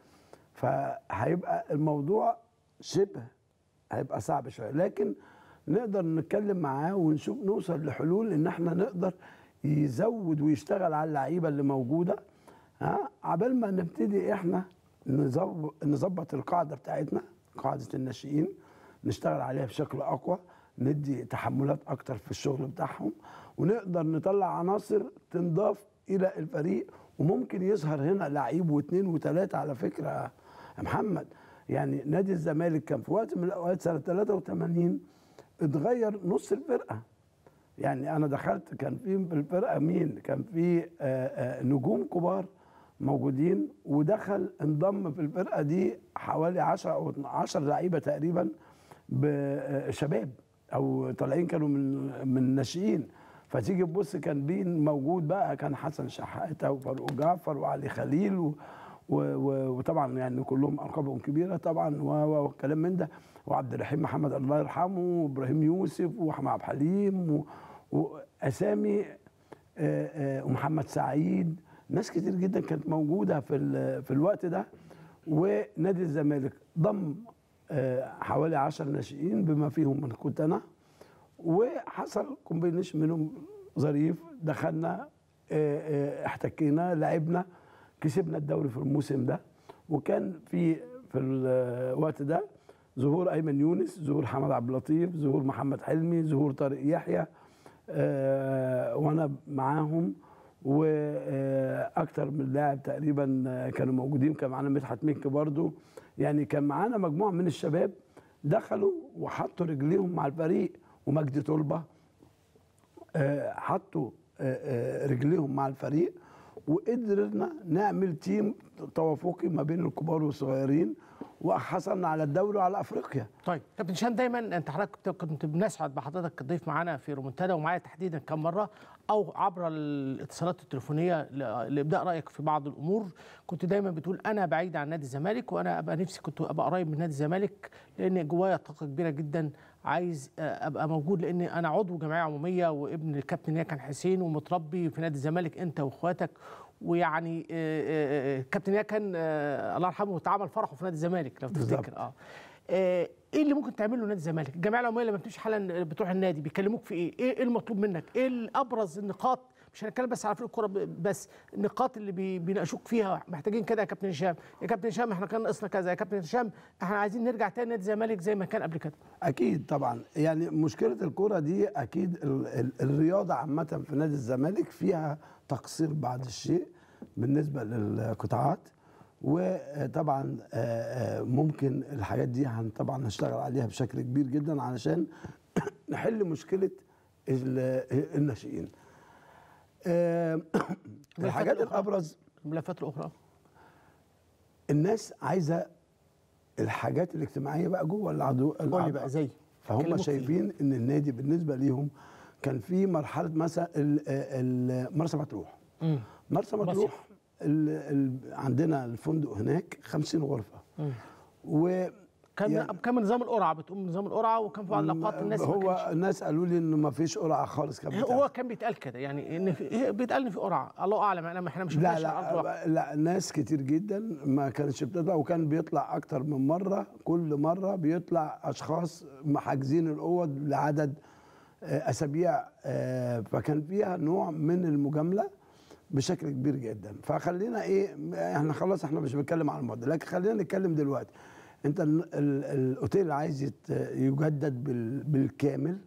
[SPEAKER 3] فهيبقى الموضوع شبه هيبقى صعب شويه لكن نقدر نتكلم معاه ونشوف نوصل لحلول ان احنا نقدر يزود ويشتغل على اللعيبه اللي موجوده ها عبال ما نبتدي احنا نظبط القاعده بتاعتنا قاعده الناشئين نشتغل عليها بشكل اقوى ندي تحملات اكتر في الشغل بتاعهم ونقدر نطلع عناصر تنضاف الى الفريق وممكن يظهر هنا لعيب واثنين وثلاثه على فكره محمد يعني نادي الزمالك كان في وقت من الاوقات سنه 83 اتغير نص الفرقه يعني انا دخلت كان في الفرقه مين كان في آه، آه، نجوم كبار موجودين ودخل انضم في الفرقه دي حوالي 10 او 12 لعيبه تقريبا بشباب آه، او طالعين كانوا من من الناشئين فتيجي تبص كان بين موجود بقى كان حسن شحاته وفاروق جعفر وعلي خليل و و و وطبعا يعني كلهم ارقامهم كبيره طبعا والكلام من ده وعبد الرحيم محمد الله يرحمه وابراهيم يوسف واحمد عبد الحليم واسامي آه، آه، ومحمد سعيد ناس كتير جدا كانت موجوده في في الوقت ده ونادي الزمالك ضم آه، حوالي 10 ناشئين بما فيهم من كنت انا وحصل كومبينيشن منهم ظريف دخلنا آه، آه، احتكينا لعبنا كسبنا الدوري في الموسم ده وكان في في الوقت ده ظهور ايمن يونس ظهور حمد عبد اللطيف ظهور محمد حلمي ظهور طارق يحيى وانا معاهم واكثر من لاعب تقريبا كانوا موجودين كان معانا مدحت مكي برضو يعني كان معانا مجموعه من الشباب دخلوا وحطوا رجليهم مع الفريق ومجدي طلبه آه، حطوا آه، آه، رجليهم مع الفريق وقدرنا نعمل تيم توافقي ما بين الكبار والصغيرين وحصلنا على الدوري وعلى افريقيا.
[SPEAKER 2] طيب كابتن هشام دايما انت حضرتك كنت بنسعد بحضرتك كضيف معانا في رومنتادا ومعايا تحديدا كم مره او عبر الاتصالات التليفونيه لابداء رايك في بعض الامور كنت دايما بتقول انا بعيد عن نادي الزمالك وانا ابقى نفسي كنت ابقى قريب من نادي الزمالك لان جوايا طاقه كبيره جدا عايز ابقى موجود لان انا عضو جمعيه عموميه وابن الكابتن كان حسين ومتربي في نادي الزمالك انت واخواتك ويعني الكابتن كان الله يرحمه تعامل فرحه في نادي الزمالك لو تفتكر اه, آه، ايه اللي ممكن تعمله نادي الزمالك؟ الجمعيه العموميه لما بتمشي حالا بتروح النادي بيكلموك في ايه؟ ايه المطلوب منك؟ ايه ابرز النقاط مش هنتكلم بس على فريق الكوره بس النقاط اللي بيناقشوك فيها محتاجين كده يا كابتن هشام، يا كابتن هشام احنا كان ناقصنا كذا، يا كابتن هشام احنا عايزين نرجع تاني نادي الزمالك زي ما كان قبل كده.
[SPEAKER 3] اكيد طبعا يعني مشكله الكوره دي اكيد ال ال الرياضه عامه في نادي الزمالك فيها تقصير بعض الشيء بالنسبه للقطاعات وطبعا آه، آه، ممكن الحاجات دي طبعا هنشتغل عليها بشكل كبير جدا علشان *coughs* نحل مشكله الناشئين آه، *coughs* الحاجات الابرز الملفات الاخرى الناس عايزه الحاجات الاجتماعيه بقى جوه العضو قولي بقى زي فهم إيه؟ شايفين ان النادي بالنسبه ليهم كان في مرحله مثلا مرسى مطروح مرسى مطروح عندنا الفندق هناك 50 غرفه و كان يعني كان نظام القرعه بتقوم
[SPEAKER 2] نظام القرعه وكان في علاقات الناس هو
[SPEAKER 3] الناس قالوا لي انه ما فيش قرعه خالص كان
[SPEAKER 2] هو كان بيتقال كده يعني ان في بيتقال ان في قرعه الله اعلم انا احنا مش لا لا
[SPEAKER 3] لا ناس كتير جدا ما كانتش بتطلع وكان بيطلع اكتر من مره كل مره بيطلع اشخاص محجزين الاوض لعدد آه، اسابيع آه، فكان فيها نوع من المجامله بشكل كبير جدا فخلينا ايه احنا خلاص احنا مش بنتكلم على الماضي لكن خلينا نتكلم دلوقتي انت الاوتيل عايز يجدد بالكامل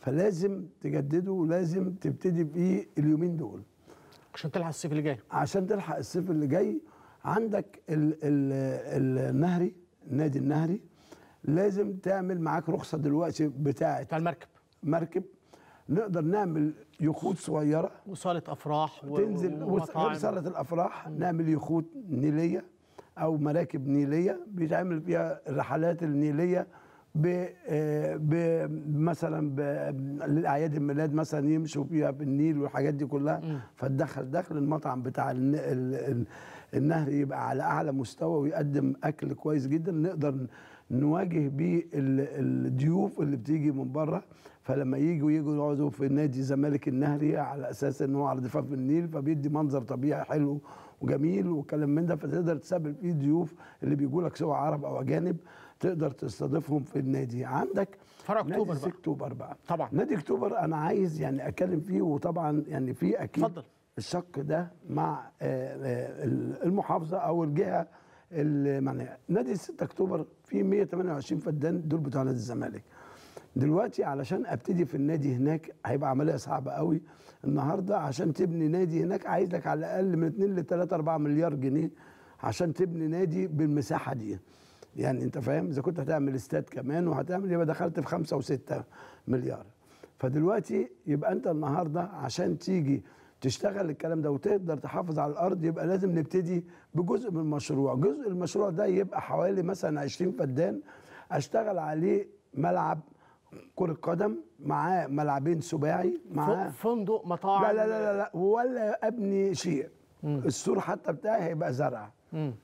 [SPEAKER 3] فلازم تجدده ولازم تبتدي بيه اليومين دول عشان تلحق الصيف اللي جاي عشان تلحق الصيف اللي جاي عندك الـ الـ النهري النادي النهري لازم تعمل معاك رخصه دلوقتي بتاعه بتاع المركب مركب نقدر نعمل يخوت صغيره
[SPEAKER 2] وصاله افراح و... تنزل وصاله
[SPEAKER 3] الافراح نعمل يخوت نيليه او مراكب نيليه بيتعمل فيها الرحلات النيليه ب آه، مثلا للاعياد الميلاد مثلا يمشوا فيها بالنيل والحاجات دي كلها فتدخل دخل المطعم بتاع النهر يبقى على اعلى مستوى ويقدم اكل كويس جدا نقدر نواجه بيه الضيوف اللي بتيجي من بره فلما يجوا يجوا يقعدوا في نادي الزمالك النهري على اساس ان هو على ضفاف النيل فبيدي منظر طبيعي حلو وجميل وكلام من ده فتقدر تستقبل فيه ضيوف اللي بيجوا لك سواء عرب او اجانب تقدر تستضيفهم في النادي عندك فرع اكتوبر بقى اكتوبر بقى طبعا نادي اكتوبر انا عايز يعني اتكلم فيه وطبعا يعني في اكيد اتفضل الشق ده مع آه، آه، المحافظه او الجهه المعنيه نادي 6 اكتوبر في 128 فدان دول بتوع نادي الزمالك دلوقتي علشان ابتدي في النادي هناك هيبقى عمليه صعبه قوي النهارده عشان تبني نادي هناك عايز لك على الاقل من 2 ل 3 4 مليار جنيه عشان تبني نادي بالمساحه دي يعني انت فاهم اذا كنت هتعمل استاد كمان وهتعمل يبقى دخلت في 5 و6 مليار فدلوقتي يبقى انت النهارده عشان تيجي تشتغل الكلام ده وتقدر تحافظ على الارض يبقى لازم نبتدي بجزء من المشروع جزء المشروع ده يبقى حوالي مثلا 20 فدان اشتغل عليه ملعب كرة قدم معاه ملعبين سباعي معاه فندق مطاعم لا لا لا لا ولا ابني شيء السور حتى بتاعي هيبقى زرع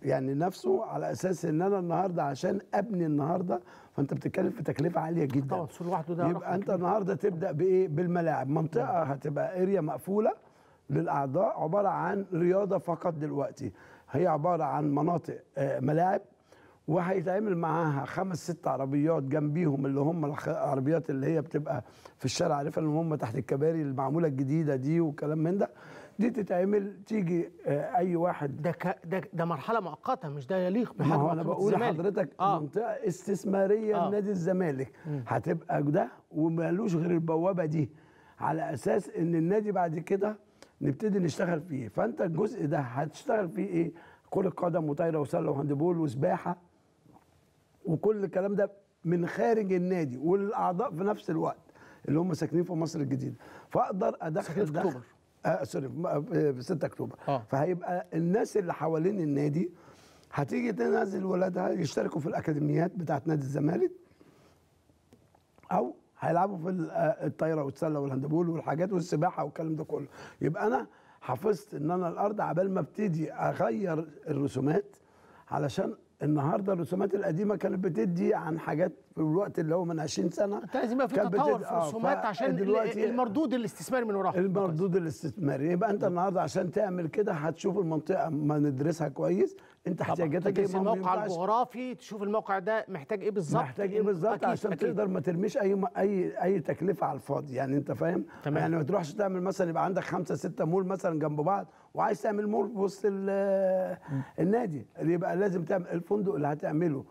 [SPEAKER 3] يعني نفسه على اساس ان انا النهارده عشان ابني النهارده فانت بتتكلم في تكلفه عاليه جدا طبعا السور لوحده ده يبقى انت النهارده تبدا بايه بالملاعب منطقه هتبقى اريا مقفوله للاعضاء عباره عن رياضه فقط دلوقتي هي عباره عن مناطق آه، ملاعب وهيتعمل معاها خمس ست عربيات جنبيهم اللي هم العربيات اللي هي بتبقى في الشارع عارفه اللي هم تحت الكباري المعموله الجديده دي وكلام من ده دي تتعمل تيجي آه، اي واحد ده ك... ده, ده مرحله مؤقته مش ده يليق بحجم ما هو انا بقول لحضرتك آه. منطقه استثماريه آه. نادي الزمالك هتبقى ده ومالوش غير البوابه دي على اساس ان النادي بعد كده نبتدي نشتغل فيه فانت الجزء ده هتشتغل فيه ايه كرة قدم وطايرة وسلة وهاندبول وسباحة وكل الكلام ده من خارج النادي والاعضاء في نفس الوقت اللي هم ساكنين في مصر الجديده فاقدر ادخل في اكتوبر آه سوري في 6 آه، اكتوبر آه. فهيبقى الناس اللي حوالين النادي هتيجي تنزل ولادها يشتركوا في الاكاديميات بتاعت نادي الزمالك او هيلعبوا في آه، الطايره والسله والهاندبول والحاجات والسباحه والكلام ده كله يبقى انا حفظت ان انا الارض عبال ما ابتدي اغير الرسومات علشان النهارده الرسومات القديمه كانت بتدي عن حاجات في الوقت اللي هو من 20 سنه لازم يبقى في تطور في الرسومات آه عشان المردود الاستثماري من وراها المردود الاستثماري يبقى انت النهارده عشان تعمل كده هتشوف المنطقه ما ندرسها كويس انت احتياجاتك ايه الموقع الجغرافي تشوف الموقع ده محتاج ايه بالظبط محتاج ايه بالظبط عشان أكيد. تقدر ما ترميش اي اي اي تكلفه على الفاضي يعني انت فاهم تمام. يعني ما تروحش تعمل مثلا يبقى عندك خمسه سته مول مثلا جنب بعض وعايز تعمل مول في وسط النادي يبقى لازم تعمل الفندق اللي هتعمله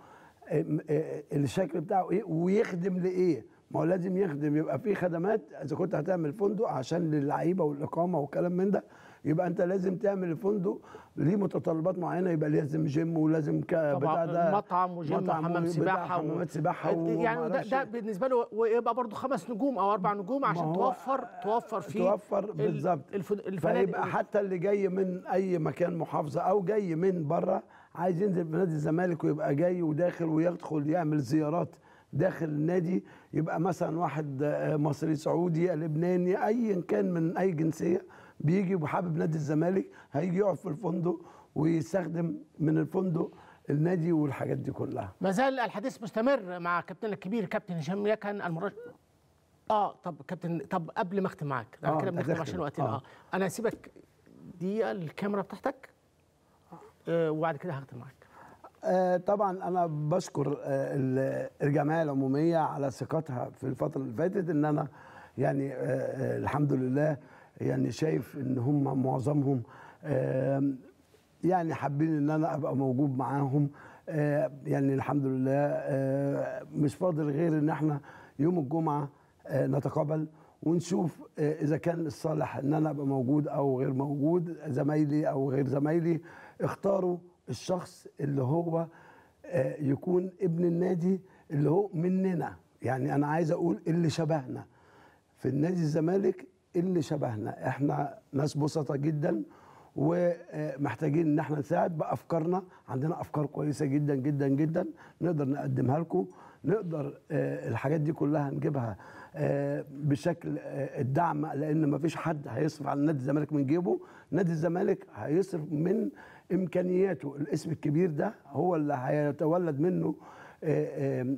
[SPEAKER 3] آه، آه، الشكل بتاعه ايه ويخدم لايه ما هو لازم يخدم يبقى في خدمات اذا كنت هتعمل فندق عشان للعيبه والاقامه والكلام من ده يبقى انت لازم تعمل الفندق ليه متطلبات معينه يبقى لازم جيم ولازم بتاع ده مطعم وجيم وحمام سباحه وحمام سباحه و... إيه، إيه، يعني ده, ده
[SPEAKER 2] بالنسبه له ويبقى برضه خمس نجوم او اربع نجوم عشان توفر توفر فيه توفر بالظبط
[SPEAKER 3] فيبقى حتى اللي جاي من اي مكان محافظه او جاي من بره عايز ينزل في نادي الزمالك ويبقى جاي وداخل ويدخل يعمل زيارات داخل النادي يبقى مثلا واحد آه، مصري سعودي لبناني ايا كان من اي جنسيه بيجي وحابب نادي الزمالك هيجي يقعد في الفندق ويستخدم من الفندق النادي والحاجات دي كلها
[SPEAKER 2] ما زال الحديث مستمر مع كابتننا الكبير كابتن هشام يكن المرشح اه طب كابتن طب قبل ما اختم معاك انا آه كده بنختم عشان وقتنا آه. اه انا هسيبك دقيقه الكاميرا بتاعتك آه وبعد كده هختم معاك
[SPEAKER 3] آه طبعا انا بشكر آه الجمعيه العموميه على ثقتها في الفتره اللي فاتت ان انا يعني آه, آه، الحمد لله يعني شايف ان هم معظمهم يعني حابين ان انا ابقى موجود معاهم آه، يعني الحمد لله آه، مش فاضل غير ان احنا يوم الجمعه آه، نتقابل ونشوف اذا كان الصالح ان انا ابقى موجود او غير موجود زمايلي او غير زمايلي اختاروا الشخص اللي هو يكون ابن النادي اللي هو مننا يعني انا عايز اقول اللي شبهنا في النادي الزمالك اللي شبهنا احنا ناس بسطة جدا ومحتاجين ان احنا نساعد بافكارنا عندنا افكار كويسه جدا جدا جدا نقدر نقدمها لكم نقدر آه، الحاجات دي كلها نجيبها آه، بشكل آه، الدعم لان ما فيش حد هيصرف على نادي الزمالك من جيبه نادي الزمالك هيصرف من امكانياته الاسم الكبير ده هو اللي هيتولد منه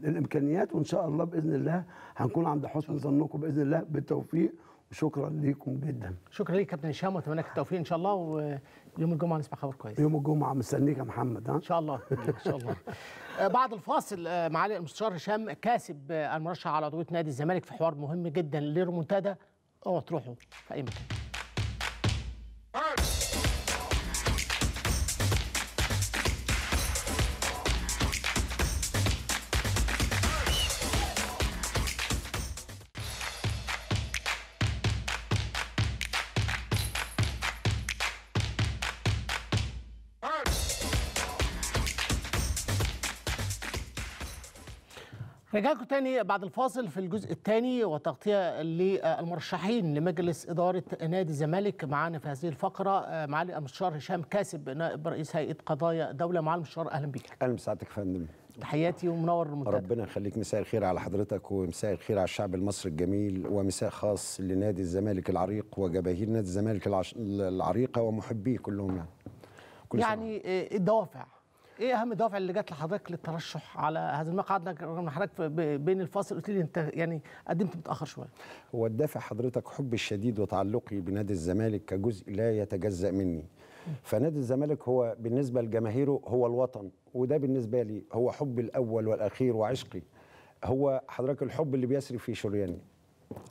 [SPEAKER 3] الامكانيات وان شاء الله باذن الله هنكون عند حسن ظنكم باذن الله بالتوفيق شكرا ليكم جدا
[SPEAKER 2] شكرا ليك كابتن هشام واتمنى لك التوفيق ان شاء الله ويوم الجمعه نسمع خبر كويس
[SPEAKER 3] يوم الجمعه مستنيك يا محمد ها ان شاء الله ان شاء الله
[SPEAKER 2] *laughs* بعد الفاصل آه، معالي المستشار هشام كاسب آه، المرشح على عضويه نادي الزمالك في حوار مهم جدا للمنتدى اوعوا تروحوا في اي مكان رجعكم تاني بعد الفاصل في الجزء الثاني وتغطية للمرشحين لمجلس إدارة نادي الزمالك معانا في هذه الفقرة آه، معالي المستشار هشام كاسب نائب رئيس هيئة قضايا دولة معالي المستشار أهلا بيك
[SPEAKER 4] أهلا بسعادتك يا فندم تحياتي ومنور المنتدى ربنا يخليك مساء الخير على حضرتك ومساء الخير على الشعب المصري الجميل ومساء خاص لنادي الزمالك العريق وجماهير نادي الزمالك العريقة ومحبيه كلهم يعني
[SPEAKER 2] كل يعني آه، الدوافع ايه اهم الدوافع اللي جت لحضرتك للترشح على هذا المقعد رغم حضرتك بين الفاصل قلت لي انت يعني قدمت متاخر شويه
[SPEAKER 4] هو الدافع حضرتك حبي الشديد وتعلقي بنادي الزمالك كجزء لا يتجزا مني فنادي الزمالك هو بالنسبه لجماهيره هو الوطن وده بالنسبه لي هو حبي الاول والاخير وعشقي هو حضرتك الحب اللي بيسري في شرياني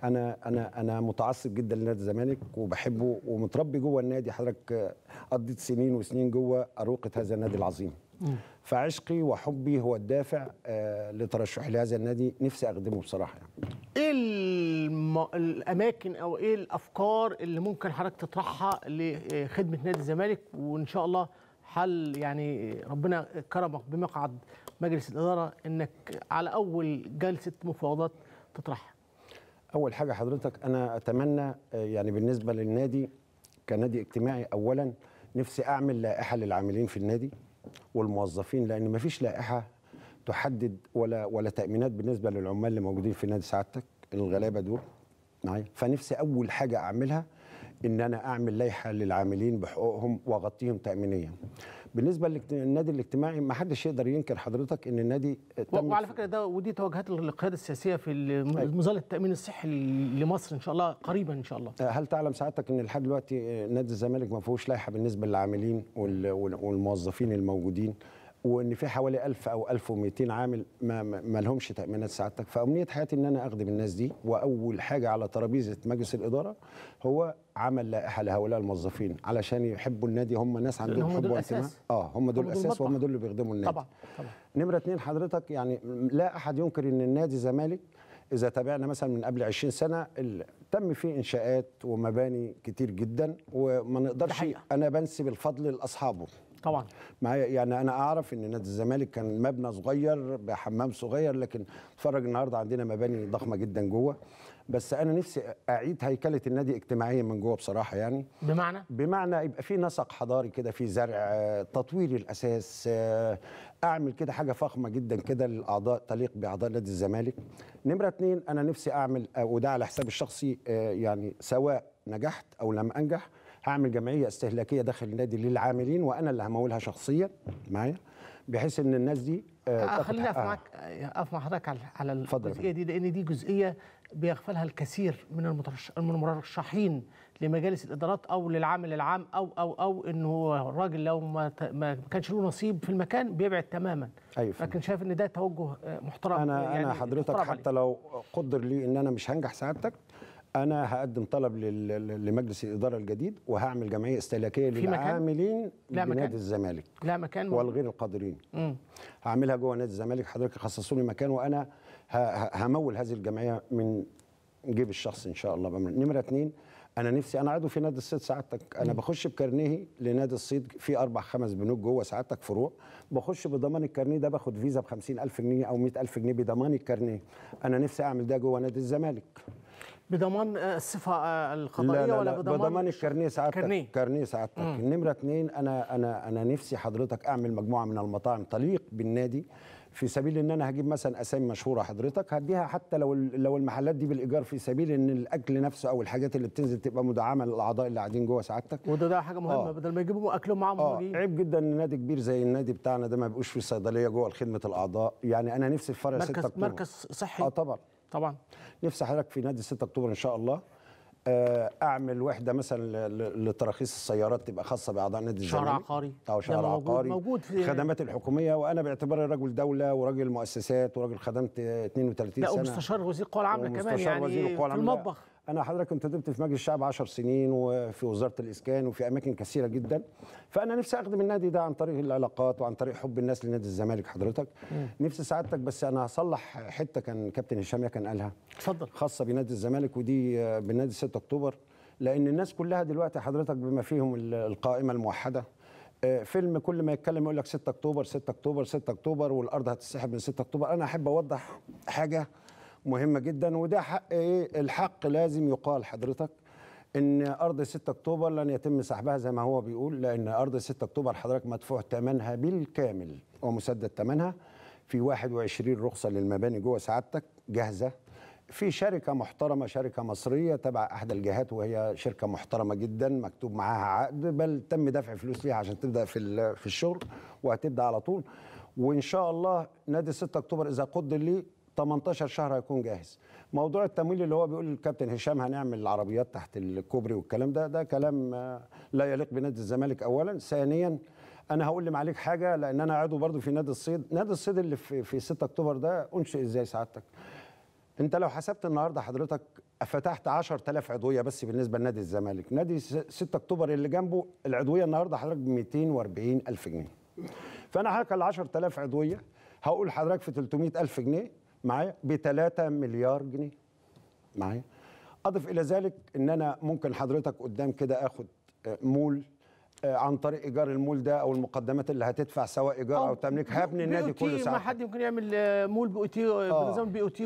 [SPEAKER 4] انا انا انا متعصب جدا لنادي الزمالك وبحبه ومتربي جوه النادي حضرتك قضيت سنين وسنين جوه اروقه هذا النادي العظيم فعشقي وحبي هو الدافع آه، لترشحي لهذا النادي نفسي اخدمه بصراحه يعني.
[SPEAKER 2] ايه الم... الاماكن او ايه الافكار اللي ممكن حضرتك تطرحها لخدمه نادي الزمالك وان شاء الله حل يعني ربنا كرمك بمقعد مجلس الاداره انك على اول جلسه مفاوضات تطرحها
[SPEAKER 4] اول حاجه حضرتك انا اتمنى آه، يعني بالنسبه للنادي كنادي اجتماعي اولا نفسي اعمل لائحه للعاملين في النادي والموظفين لان ما فيش لائحه تحدد ولا ولا تامينات بالنسبه للعمال اللي موجودين في نادي سعادتك الغلابه دول معايا فنفسي اول حاجه اعملها ان انا اعمل لائحه للعاملين بحقوقهم واغطيهم تامينيا بالنسبه للنادي الاجتماعي ما حدش يقدر ينكر حضرتك ان النادي تم وعلى
[SPEAKER 2] فكره ده ودي توجهات القياده السياسيه في أيوة. مظله التامين الصحي لمصر ان شاء الله قريبا ان شاء الله
[SPEAKER 4] أه، هل تعلم سعادتك ان لحد دلوقتي أه، نادي الزمالك ما فيهوش لائحه بالنسبه للعاملين والموظفين الموجودين وان في حوالي 1000 او 1200 عامل ما, ما لهمش تامينات سعادتك فامنيه حياتي ان انا اخدم الناس دي واول حاجه على ترابيزه مجلس الاداره هو عمل لائحه لهؤلاء الموظفين علشان يحبوا النادي هم ناس عندهم حب وانتماء اه هم دول الاساس وهم دول اللي بيخدموا النادي طبعا طبعا نمره اثنين حضرتك يعني لا احد ينكر ان النادي زمالك اذا تابعنا مثلا من قبل 20 سنه تم فيه انشاءات ومباني كتير جدا وما نقدرش انا بنسب الفضل لاصحابه طبعا معايا يعني انا اعرف ان نادي الزمالك كان مبنى صغير بحمام صغير لكن اتفرج النهارده عندنا مباني ضخمه جدا جوه بس انا نفسي اعيد هيكله النادي اجتماعيا من جوه بصراحه يعني بمعنى بمعنى يبقى في نسق حضاري كده في زرع آه، تطوير الاساس آه، اعمل كده حاجه فخمه جدا كده للاعضاء تليق باعضاء نادي الزمالك نمره اتنين انا نفسي اعمل آه، وده على حسابي الشخصي يعني سواء نجحت او لم انجح هعمل جمعيه استهلاكيه داخل النادي للعاملين وانا اللي همولها شخصيا معايا بحيث ان الناس دي آه, آه، خليني اقف معاك اقف آه، مع حضرتك على على الجزئيه
[SPEAKER 2] دي لان دي جزئيه بيغفلها الكثير من المرشحين لمجالس الادارات او للعامل العام او او او ان هو الراجل لو ما ما كانش له نصيب في المكان بيبعد تماما أيوة لكن شايف ان ده توجه آه، محترم
[SPEAKER 4] انا يعني انا حضرتك حتى لو قدر لي ان انا مش هنجح سعادتك انا هقدم طلب لمجلس الاداره الجديد وهعمل جمعيه استهلاكيه للعاملين بنادي الزمالك لا مكان والغير القادرين هعملها جوه نادي الزمالك حضرتك خصصوا لي مكان وانا همول هذه الجمعيه من جيب الشخص ان شاء الله بأمن. نمره اثنين انا نفسي انا عضو في نادي الصيد سعادتك انا مم. بخش بكارنيه لنادي الصيد في اربع خمس بنوك جوه سعادتك فروع بخش بضمان الكارنيه ده باخد فيزا ب 50000 جنيه او 100000 جنيه بضمان الكارنيه انا نفسي اعمل ده جوه نادي الزمالك
[SPEAKER 2] بضمان آه، الصفه آه، القضائيه لا لا ولا بضمان بضمان
[SPEAKER 4] الكارنيه سعادتك كارنيه كارنيه سعادتك نمره اثنين انا انا انا نفسي حضرتك اعمل مجموعه من المطاعم تليق بالنادي في سبيل ان انا هجيب مثلا اسامي مشهوره حضرتك هديها حتى لو لو المحلات دي بالايجار في سبيل ان الاكل نفسه او الحاجات اللي بتنزل تبقى مدعمه للاعضاء اللي قاعدين جوه سعادتك وده ده حاجه مهمه آه. بدل ما يجيبوا اكلهم معاهم عيب جدا ان نادي كبير زي النادي بتاعنا ده ما يبقوش فيه صيدليه جوه خدمه الاعضاء يعني انا نفسي فرع مركز ستة مركز صحي اه طبعا طبعا نفسي حضرتك في نادي 6 اكتوبر ان شاء الله آه، اعمل وحده مثلا لتراخيص السيارات تبقى خاصه باعضاء نادي الزمالك شارع عقاري او شارع عقاري موجود في خدمات الحكوميه وانا باعتباري رجل دوله وراجل مؤسسات وراجل خدمت 32 سنه لا ومستشار وزير القوى العامه كمان يعني في المطبخ انا حضرتك كنت في مجلس الشعب 10 سنين وفي وزاره الاسكان وفي اماكن كثيره جدا فانا نفسي اخدم النادي ده عن طريق العلاقات وعن طريق حب الناس لنادي الزمالك حضرتك نفسي سعادتك بس انا هصلح حته كان كابتن هشام كان قالها اتفضل خاصه بنادي الزمالك ودي بنادي 6 اكتوبر لان الناس كلها دلوقتي حضرتك بما فيهم القائمه الموحده آه، فيلم كل ما يتكلم يقول لك 6 اكتوبر 6 اكتوبر 6 اكتوبر والارض هتتسحب من 6 اكتوبر انا احب اوضح حاجه مهمه جدا وده حق ايه الحق لازم يقال حضرتك ان ارض 6 اكتوبر لن يتم سحبها زي ما هو بيقول لان ارض 6 اكتوبر حضرتك مدفوع ثمنها بالكامل ومسدد ثمنها في 21 رخصه للمباني جوه سعادتك جاهزه في شركه محترمه شركه مصريه تبع احدى الجهات وهي شركه محترمه جدا مكتوب معاها عقد بل تم دفع فلوس ليها عشان تبدا في في الشغل وهتبدا على طول وان شاء الله نادي 6 اكتوبر اذا قدر لي 18 شهر هيكون جاهز موضوع التمويل اللي هو بيقول الكابتن هشام هنعمل العربيات تحت الكوبري والكلام ده ده كلام آه، لا يليق بنادي الزمالك اولا ثانيا انا هقول لمعاليك حاجه لان انا عضو برضو في نادي الصيد نادي الصيد اللي في, في 6 اكتوبر ده انشئ ازاي سعادتك انت لو حسبت النهارده حضرتك فتحت 10000 عضويه بس بالنسبه لنادي الزمالك نادي 6 اكتوبر اللي جنبه العضويه النهارده حضرتك ب 240000 جنيه فانا هاكل 10000 عضويه هقول لحضرتك في 300000 جنيه معايا ب 3 مليار جنيه معايا اضف الى ذلك ان انا ممكن حضرتك قدام كده اخد آه، مول آه، عن طريق ايجار المول ده او المقدمات اللي هتدفع سواء ايجار او تملك هبني النادي كله ساعه ما
[SPEAKER 2] حد يمكن يعمل آه، مول بي او تي آه، بنظام بي او تي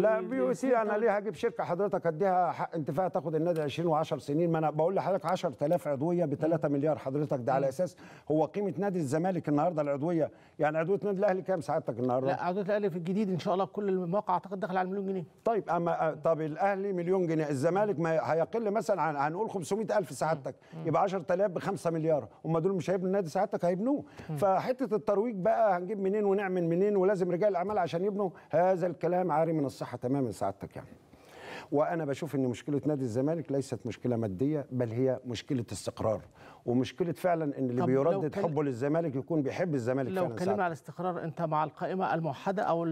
[SPEAKER 2] لا بي او تي انا ليه
[SPEAKER 4] هجيب شركه حضرتك اديها حق انتفاع تاخد النادي 20 و10 سنين ما انا بقول لحضرتك 10000 عضويه ب 3 مليار حضرتك ده على اساس هو قيمه نادي الزمالك النهارده العضويه يعني عضويه نادي الاهلي كام سعادتك النهارده؟ لا عضويه الاهلي في الجديد ان شاء الله كل المواقع اعتقد دخل على مليون جنيه طيب اما طب الاهلي مليون جنيه الزمالك ما هيقل مثلا عن هنقول 500000 سعادتك يبقى 10000 ب 5 مليار هم دول مش هيبنوا النادي ساعتك هيبنوه فحته الترويج بقى هنجيب منين ونعمل منين ولازم رجال الاعمال عشان يبنوا هذا الكلام عاري من الصحه تماما سعادتك يعني وانا بشوف ان مشكله نادي الزمالك ليست مشكله ماديه بل هي مشكله استقرار ومشكله فعلا ان اللي بيردد كل... حبه للزمالك يكون بيحب الزمالك لو اتكلمنا على
[SPEAKER 2] الاستقرار انت مع القائمه الموحده او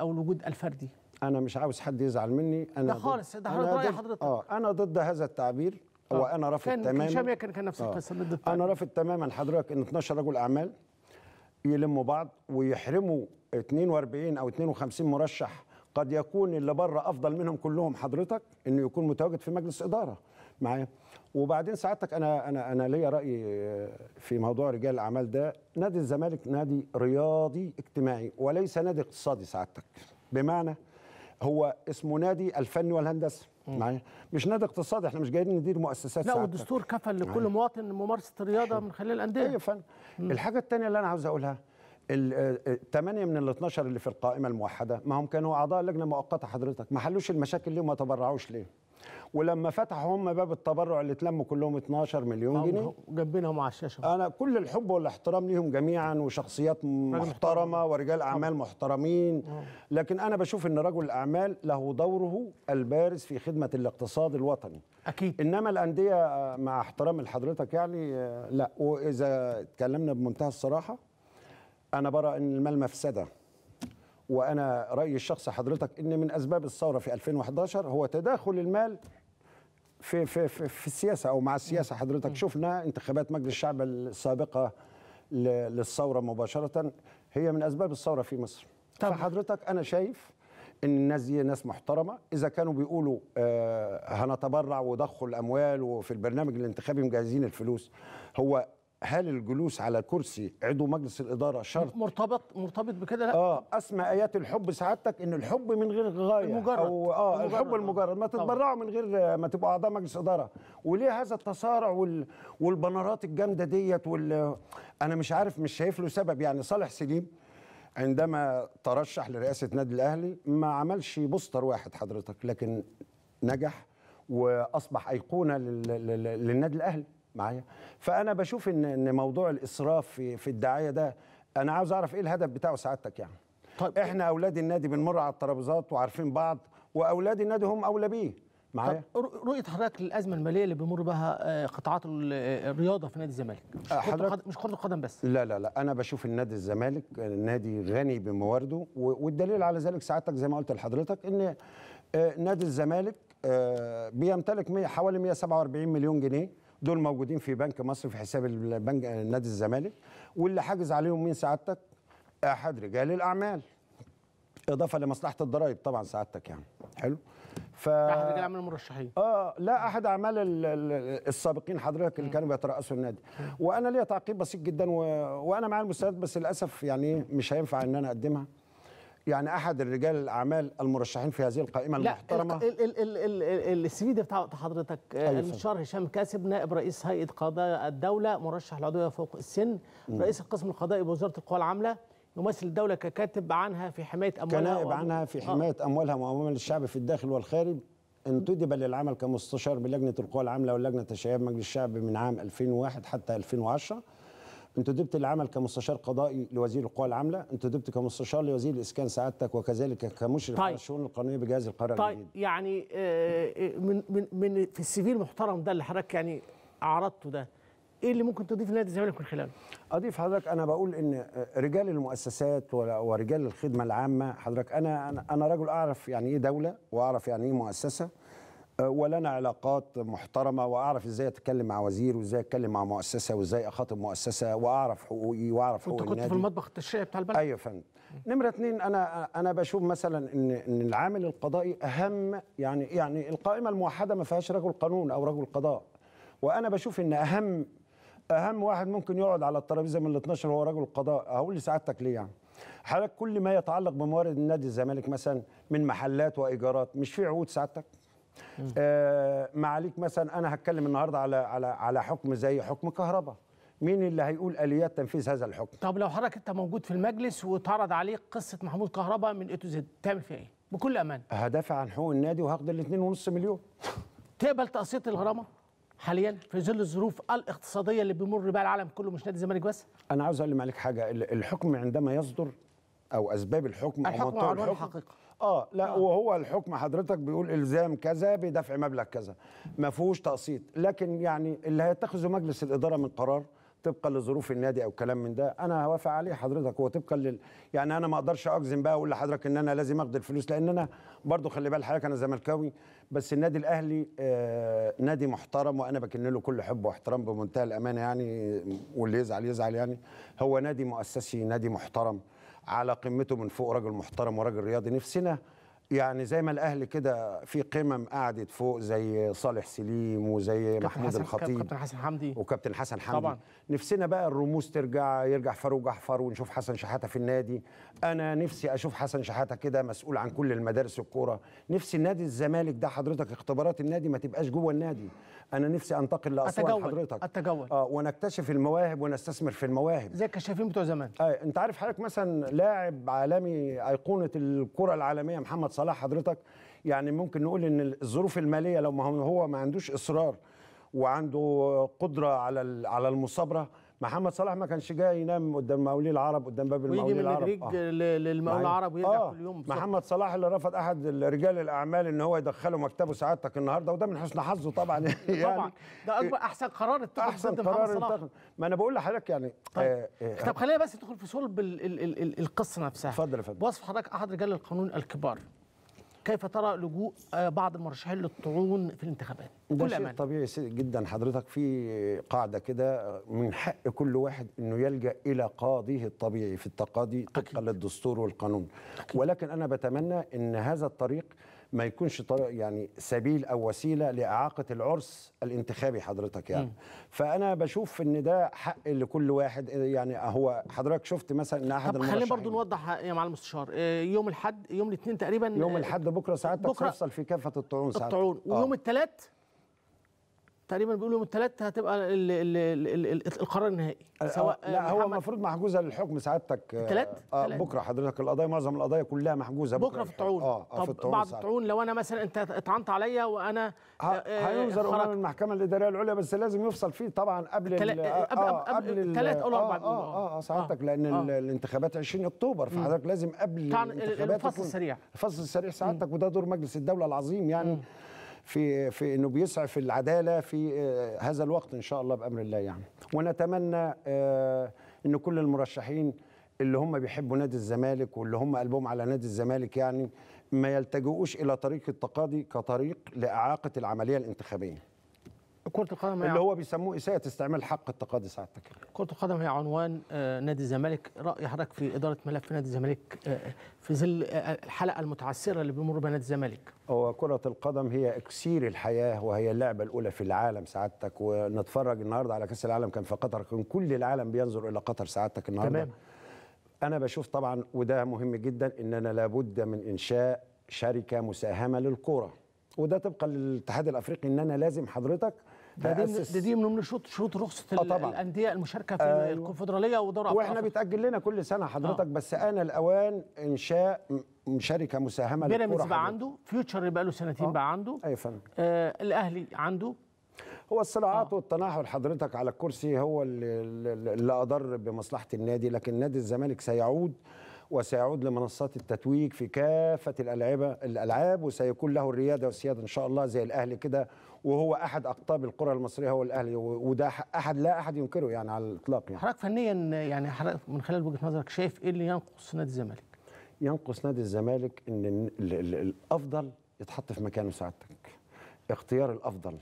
[SPEAKER 2] او الوجود الفردي
[SPEAKER 4] انا مش عاوز حد يزعل مني انا ده خالص ده حضرتك راي حضرتك اه انا ضد هذا التعبير هو آه. انا رافض كان تماما كان كان كان نفس آه. القصه ضد انا رافض تماما حضرتك ان 12 رجل اعمال يلموا بعض ويحرموا 42 او 52 مرشح قد يكون اللي بره افضل منهم كلهم حضرتك انه يكون متواجد في مجلس اداره معايا وبعدين سعادتك انا انا انا ليا راي آه، في موضوع رجال الاعمال ده نادي الزمالك نادي رياضي اجتماعي وليس نادي اقتصادي سعادتك بمعنى هو اسمه نادي الفن والهندسه معايا مش نادي اقتصادي احنا مش جايين ندير مؤسسات لا والدستور كفل لكل مواطن ممارسه الرياضه من خلال الانديه ايوه فعلا الحاجه الثانيه اللي انا عاوز اقولها الثمانية آه، آه، من ال 12 اللي في القائمة الموحدة ما هم كانوا أعضاء لجنة مؤقتة حضرتك ما حلوش المشاكل ليه وما تبرعوش ليه ولما فتحوا هم باب التبرع اللي اتلموا كلهم 12 مليون جنيه جنبينهم على الشاشه انا كل الحب والاحترام ليهم جميعا وشخصيات محترمه ورجال اعمال محترمين لكن انا بشوف ان رجل الاعمال له دوره البارز في خدمه الاقتصاد الوطني اكيد انما الانديه آه، مع احترام لحضرتك يعني آه، لا واذا اتكلمنا بمنتهى الصراحه انا برى ان المال مفسده وانا رايي الشخصي حضرتك ان من اسباب الثوره في 2011 هو تداخل المال في في في, في السياسه او مع السياسه حضرتك شفنا انتخابات مجلس الشعب السابقه للثوره مباشره هي من اسباب الثوره في مصر طبعا. فحضرتك انا شايف ان الناس دي ناس محترمه اذا كانوا بيقولوا آه هنتبرع وضخوا الاموال وفي البرنامج الانتخابي مجهزين الفلوس هو هل الجلوس على كرسي عضو مجلس الاداره شرط مرتبط مرتبط بكده لا اه اسمى ايات الحب سعادتك ان الحب من غير غايه المجرد او اه المجرد. الحب المجرد ما تتبرعوا من غير ما تبقوا اعضاء مجلس اداره وليه هذا التصارع وال... والبنرات الجامده ديت وال... انا مش عارف مش شايف له سبب يعني صالح سليم عندما ترشح لرئاسه نادي الاهلي ما عملش بوستر واحد حضرتك لكن نجح واصبح ايقونه لل... للنادي الاهلي معايا فانا بشوف ان ان موضوع الاسراف في في الدعايه ده انا عاوز اعرف ايه الهدف بتاعه سعادتك يعني طيب احنا اولاد النادي بنمر على الترابيزات وعارفين بعض واولاد النادي هم اولى بيه معايا
[SPEAKER 2] رؤيه حضرتك للازمه الماليه اللي بيمر بها آه، قطاعات آه، الرياضه في نادي الزمالك
[SPEAKER 4] مش حضرتك مش كره القدم بس لا لا لا انا بشوف النادي الزمالك نادي غني بموارده والدليل على ذلك سعادتك زي ما قلت لحضرتك ان آه، نادي الزمالك بيمتلك حوالي 147 مليون جنيه دول موجودين في بنك مصر في حساب البنك نادي الزمالك واللي حاجز عليهم مين سعادتك؟ احد رجال الاعمال اضافه لمصلحه الضرائب طبعا سعادتك يعني حلو ف احد رجال اعمال المرشحين اه لا احد اعمال السابقين حضرتك اللي كانوا بيترأسوا النادي وانا ليا تعقيب بسيط جدا و... وانا مع المستندات بس للاسف يعني إيه، مش هينفع ان انا اقدمها يعني احد الرجال الاعمال المرشحين في هذه القائمه لا المحترمه
[SPEAKER 2] السي بتاع حضرتك أيوة، آه، المستشار
[SPEAKER 4] هشام كاسب
[SPEAKER 2] نائب رئيس هيئه قضاء الدوله مرشح العضويه فوق السن رئيس القسم القضائي بوزاره القوى العامله يمثل الدوله ككاتب عنها في حمايه اموالها كنائب عنها في آه. حمايه
[SPEAKER 4] آه. اموالها واموال الشعب في الداخل والخارج انتدب للعمل كمستشار بلجنه القوى العامله ولجنه الشباب مجلس الشعب من عام 2001 حتى 2010 انت دبت العمل كمستشار قضائي لوزير القوى العامله انت دبت كمستشار لوزير الاسكان سعادتك وكذلك كمشرف طيب. على الشؤون القانونيه بجهاز القرار طيب الجديد.
[SPEAKER 2] يعني آه، من من من في السي في المحترم ده اللي حضرتك يعني عرضته ده ايه اللي ممكن تضيف لنادي الزمالك من خلاله؟
[SPEAKER 4] اضيف حضرتك انا بقول ان آه، رجال المؤسسات ورجال الخدمه العامه حضرتك انا انا رجل اعرف يعني ايه دوله واعرف يعني ايه مؤسسه ولنا علاقات محترمه واعرف ازاي اتكلم مع وزير وازاي اتكلم مع مؤسسه وازاي اخاطب مؤسسه واعرف حقوقي واعرف حقوق النادي كنت في المطبخ التشريعي بتاع البلد ايوه فندم نمره اثنين انا انا بشوف مثلا ان ان العامل القضائي اهم يعني يعني القائمه الموحده ما فيهاش رجل قانون او رجل قضاء وانا بشوف ان اهم اهم واحد ممكن يقعد على الترابيزه من ال 12 هو رجل القضاء هقول لسعادتك ليه يعني حضرتك كل ما يتعلق بموارد النادي الزمالك مثلا من محلات وايجارات مش في عقود سعادتك آه معاليك مثلا انا هتكلم النهارده على على على حكم زي حكم كهرباء مين اللي هيقول اليات تنفيذ هذا الحكم طب لو حضرتك
[SPEAKER 2] انت موجود في المجلس واتعرض عليك قصه محمود كهرباء من اي تو زد تعمل فيها ايه بكل امان
[SPEAKER 4] هدافع عن حقوق النادي وهاخد ال 2.5 مليون
[SPEAKER 2] تقبل تقسيط الغرامه حاليا
[SPEAKER 4] في ظل الظروف الاقتصاديه اللي بيمر بها العالم كله مش نادي الزمالك بس انا عاوز اقول لك حاجه الحكم عندما يصدر او اسباب الحكم الحكم او منطق الحكم الحقيقه اه لا آه. وهو الحكم حضرتك بيقول الزام كذا بدفع مبلغ كذا ما فيهوش تقسيط لكن يعني اللي هيتخذه مجلس الاداره من قرار طبقا لظروف النادي او كلام من ده انا هوافق عليه حضرتك هو طبقا لل يعني انا ما اقدرش اجزم بقى اقول لحضرتك ان انا لازم اخد الفلوس لان انا برضو خلي بال حضرتك انا زملكاوي بس النادي الاهلي آه نادي محترم وانا بكن له كل حب واحترام بمنتهى الامانه يعني واللي يزعل يزعل يعني هو نادي مؤسسي نادي محترم على قمته من فوق راجل محترم وراجل رياضي نفسنا يعني زي ما الاهلي كده في قمم قعدت فوق زي صالح سليم وزي محمود الخطيب وكابتن حسن حمدي وكابتن حسن حمدي طبعا نفسنا بقى الرموز ترجع يرجع فاروق جحفر ونشوف حسن شحاته في النادي انا نفسي اشوف حسن شحاته كده مسؤول عن كل المدارس الكوره نفسي النادي الزمالك ده حضرتك اختبارات النادي ما تبقاش جوه النادي انا نفسي انتقل لاسوان أتجول. حضرتك اتجول اه ونكتشف المواهب ونستثمر في المواهب زي الكشافين بتوع زمان آه انت عارف حضرتك مثلا لاعب عالمي ايقونه الكره العالميه محمد صلاح حضرتك يعني ممكن نقول ان الظروف الماليه لو ما هو ما عندوش اصرار وعنده قدره على على المصابره محمد صلاح ما كانش جاي ينام قدام مولي العرب قدام باب المولي العرب ويجي من الخليج آه. العرب ويرجع آه. كل يوم بصبح. محمد صلاح اللي رفض احد رجال الاعمال ان هو يدخله مكتبه سعادتك النهارده وده من حسن حظه طبعا *laughs* يعني طبعا ده اكبر احسن قرار اتخذ احسن قرار اتخذ ما انا بقول لحضرتك يعني طيب, آه آه طب
[SPEAKER 2] خلينا بس ندخل في صلب القصه نفسها اتفضل يا فندم وصف حضرتك احد رجال القانون الكبار كيف ترى لجوء آه، بعض المرشحين للطعون في الانتخابات ده شيء أمان.
[SPEAKER 4] طبيعي جدا حضرتك في قاعده كده من حق كل واحد انه يلجا الى قاضيه الطبيعي في التقاضي طبقا للدستور والقانون أكيد. ولكن انا بتمنى ان هذا الطريق ما يكونش طريق يعني سبيل او وسيله لاعاقه العرس الانتخابي حضرتك يعني م. فانا بشوف ان ده حق لكل واحد يعني هو حضرتك شفت مثلا ان احد المرشحين خلينا برضو
[SPEAKER 2] نوضح يا معالي المستشار آه، يوم الاحد يوم الاثنين تقريبا يوم آه، الاحد
[SPEAKER 4] بكره ساعات بكرة تفصل في كافه الطعون ساعات الطعون
[SPEAKER 2] ويوم آه. الثلاث تقريبا بيقولوا يوم الثلاث هتبقى الـ الـ الـ الـ القرار النهائي آه، سواء آه، لا
[SPEAKER 4] هو المفروض محجوزه للحكم سعادتك الثلاث آه, آه، بكره حضرتك القضايا معظم القضايا كلها محجوزه بكره, بكرة في الطعون اه, آه في الطعون بعض
[SPEAKER 2] الطعون لو انا مثلا انت اتعنت عليا وانا هينظر امام
[SPEAKER 4] المحكمه الاداريه العليا بس لازم يفصل فيه طبعا قبل قبل الثلاث او الاربع اه اه سعادتك لان الانتخابات 20 اكتوبر فحضرتك لازم قبل الانتخابات الفصل السريع الفصل السريع سعادتك وده دور مجلس الدوله العظيم يعني في في انه بيسعف العداله في آه، هذا الوقت ان شاء الله بامر الله يعني ونتمنى آه، ان كل المرشحين اللي هم بيحبوا نادي الزمالك واللي هم قلبهم على نادي الزمالك يعني ما يلتجئوش الى طريق التقاضي كطريق لاعاقه العمليه الانتخابيه
[SPEAKER 2] كرة القدم اللي هو
[SPEAKER 4] بيسموه إساءة استعمال حق التقاضي سعادتك
[SPEAKER 2] كرة القدم هي عنوان آه، نادي الزمالك رأي حضرتك في إدارة ملف نادي الزمالك آه، في ظل آه، الحلقة المتعثرة اللي بيمر بها نادي
[SPEAKER 4] الزمالك هو كرة القدم هي إكسير الحياة وهي اللعبة الأولى في العالم سعادتك ونتفرج النهاردة على كأس العالم كان في قطر كان كل العالم بينظر إلى قطر سعادتك النهاردة تمام. أنا بشوف طبعا وده مهم جدا إننا لابد من إنشاء شركة مساهمة للكرة وده طبقا للاتحاد الافريقي ان انا لازم حضرتك ده دي من ده دي من شروط شروط رخصه آه، الانديه المشاركه في آه
[SPEAKER 2] الكونفدراليه ودوري ابطال واحنا
[SPEAKER 4] بيتاجل لنا كل سنه حضرتك آه. بس انا الاوان انشاء شركه مساهمه للكوره بيراميدز بقى عنده
[SPEAKER 2] فيوتشر بقى له سنتين آه. بقى عنده ايوه فن. آه الاهلي عنده
[SPEAKER 4] هو الصراعات آه. والتناحر حضرتك على الكرسي هو اللي, اللي اضر بمصلحه النادي لكن نادي الزمالك سيعود وسيعود لمنصات التتويج في كافه الالاعيبه الالعاب وسيكون له الرياده والسياده ان شاء الله زي الاهلي كده وهو احد اقطاب الكره المصريه هو الاهلي وده احد لا احد ينكره يعني على الاطلاق يعني
[SPEAKER 2] حضرتك فنيا يعني حضرتك من خلال وجهه
[SPEAKER 4] نظرك شايف ايه اللي ينقص نادي الزمالك؟ ينقص نادي الزمالك ان الافضل يتحط في مكانه سعادتك اختيار الافضل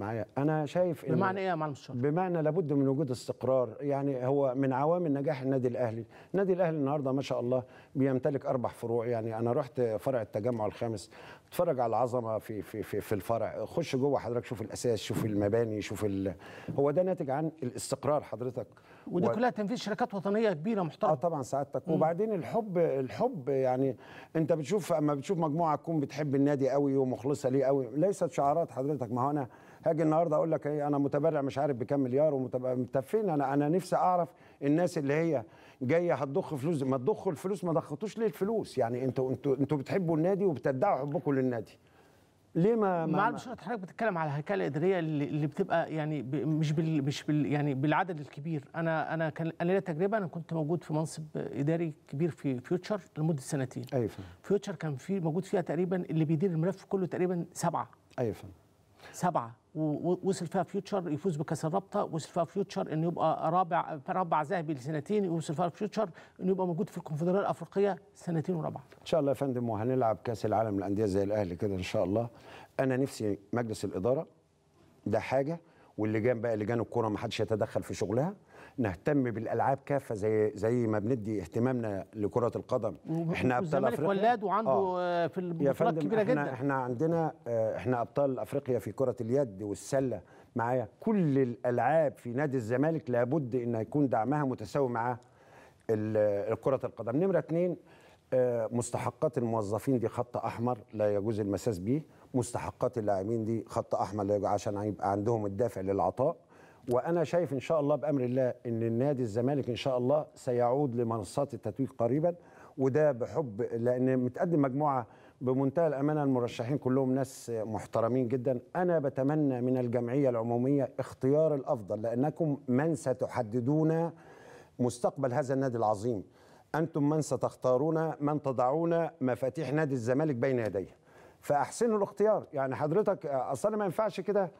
[SPEAKER 4] معايا انا شايف إن بمعنى ايه يا معلم الشاطر بمعنى لابد من وجود استقرار يعني هو من عوامل نجاح النادي الاهلي النادي الاهلي النهارده ما شاء الله بيمتلك اربع فروع يعني انا رحت فرع التجمع الخامس اتفرج على العظمه في في في, في الفرع خش جوه حضرتك شوف الاساس شوف المباني شوف ال... هو ده ناتج عن الاستقرار حضرتك ودي و... كلها تنفيذ شركات وطنيه كبيره محترمه اه طبعا سعادتك وبعدين الحب الحب يعني انت بتشوف اما بتشوف مجموعه تكون بتحب النادي قوي ومخلصه ليه قوي ليست شعارات حضرتك ما هو انا هاجي النهارده اقول لك ايه انا متبرع مش عارف بكام مليار ومتفقين انا انا نفسي اعرف الناس اللي هي جايه هتضخ فلوس ما تضخوا الفلوس ما ضختوش ليه الفلوس يعني انتوا انتوا انتوا بتحبوا النادي وبتدعوا حبكم للنادي ليه ما ما معلش
[SPEAKER 2] حضرتك بتتكلم على هيكله الاداريه اللي بتبقى يعني مش بال مش بال يعني بالعدد الكبير انا انا كان انا ليا تجربه انا كنت موجود في منصب اداري كبير في فيوتشر لمده سنتين ايوه فيوتشر كان في موجود فيها تقريبا اللي بيدير الملف كله تقريبا سبعه ايوه سبعه ووصل فيها فيوتشر يفوز بكاس الرابطه وصل فيها فيوتشر انه يبقى رابع رابع ذهبي لسنتين وصل فيها فيوتشر انه يبقى موجود في الكونفدراليه الافريقيه
[SPEAKER 4] سنتين بعض ان شاء الله يا فندم وهنلعب كاس العالم للانديه زي الاهلي كده ان شاء الله انا نفسي مجلس الاداره ده حاجه واللجان بقى لجان الكوره ما حدش يتدخل في شغلها نهتم بالالعاب كافه زي زي ما بندي اهتمامنا لكره القدم احنا ابطال افريقيا ولاد وعنده آه.
[SPEAKER 2] آه، في البطولات كبيره جدا احنا
[SPEAKER 4] عندنا آه، احنا ابطال افريقيا في كره اليد والسله معايا كل الالعاب في نادي الزمالك لابد ان يكون دعمها متساوي مع كره القدم نمره اثنين آه، مستحقات الموظفين دي خط احمر لا يجوز المساس به مستحقات اللاعبين دي خط احمر لا يجوز عشان يبقى عندهم الدافع للعطاء وانا شايف ان شاء الله بامر الله ان النادي الزمالك ان شاء الله سيعود لمنصات التتويج قريبا وده بحب لان متقدم مجموعه بمنتهى الامانه المرشحين كلهم ناس محترمين جدا انا بتمنى من الجمعيه العموميه اختيار الافضل لانكم من ستحددون مستقبل هذا النادي العظيم انتم من ستختارون من تضعون مفاتيح نادي الزمالك بين يديه فاحسنوا الاختيار يعني حضرتك اصلا ما ينفعش كده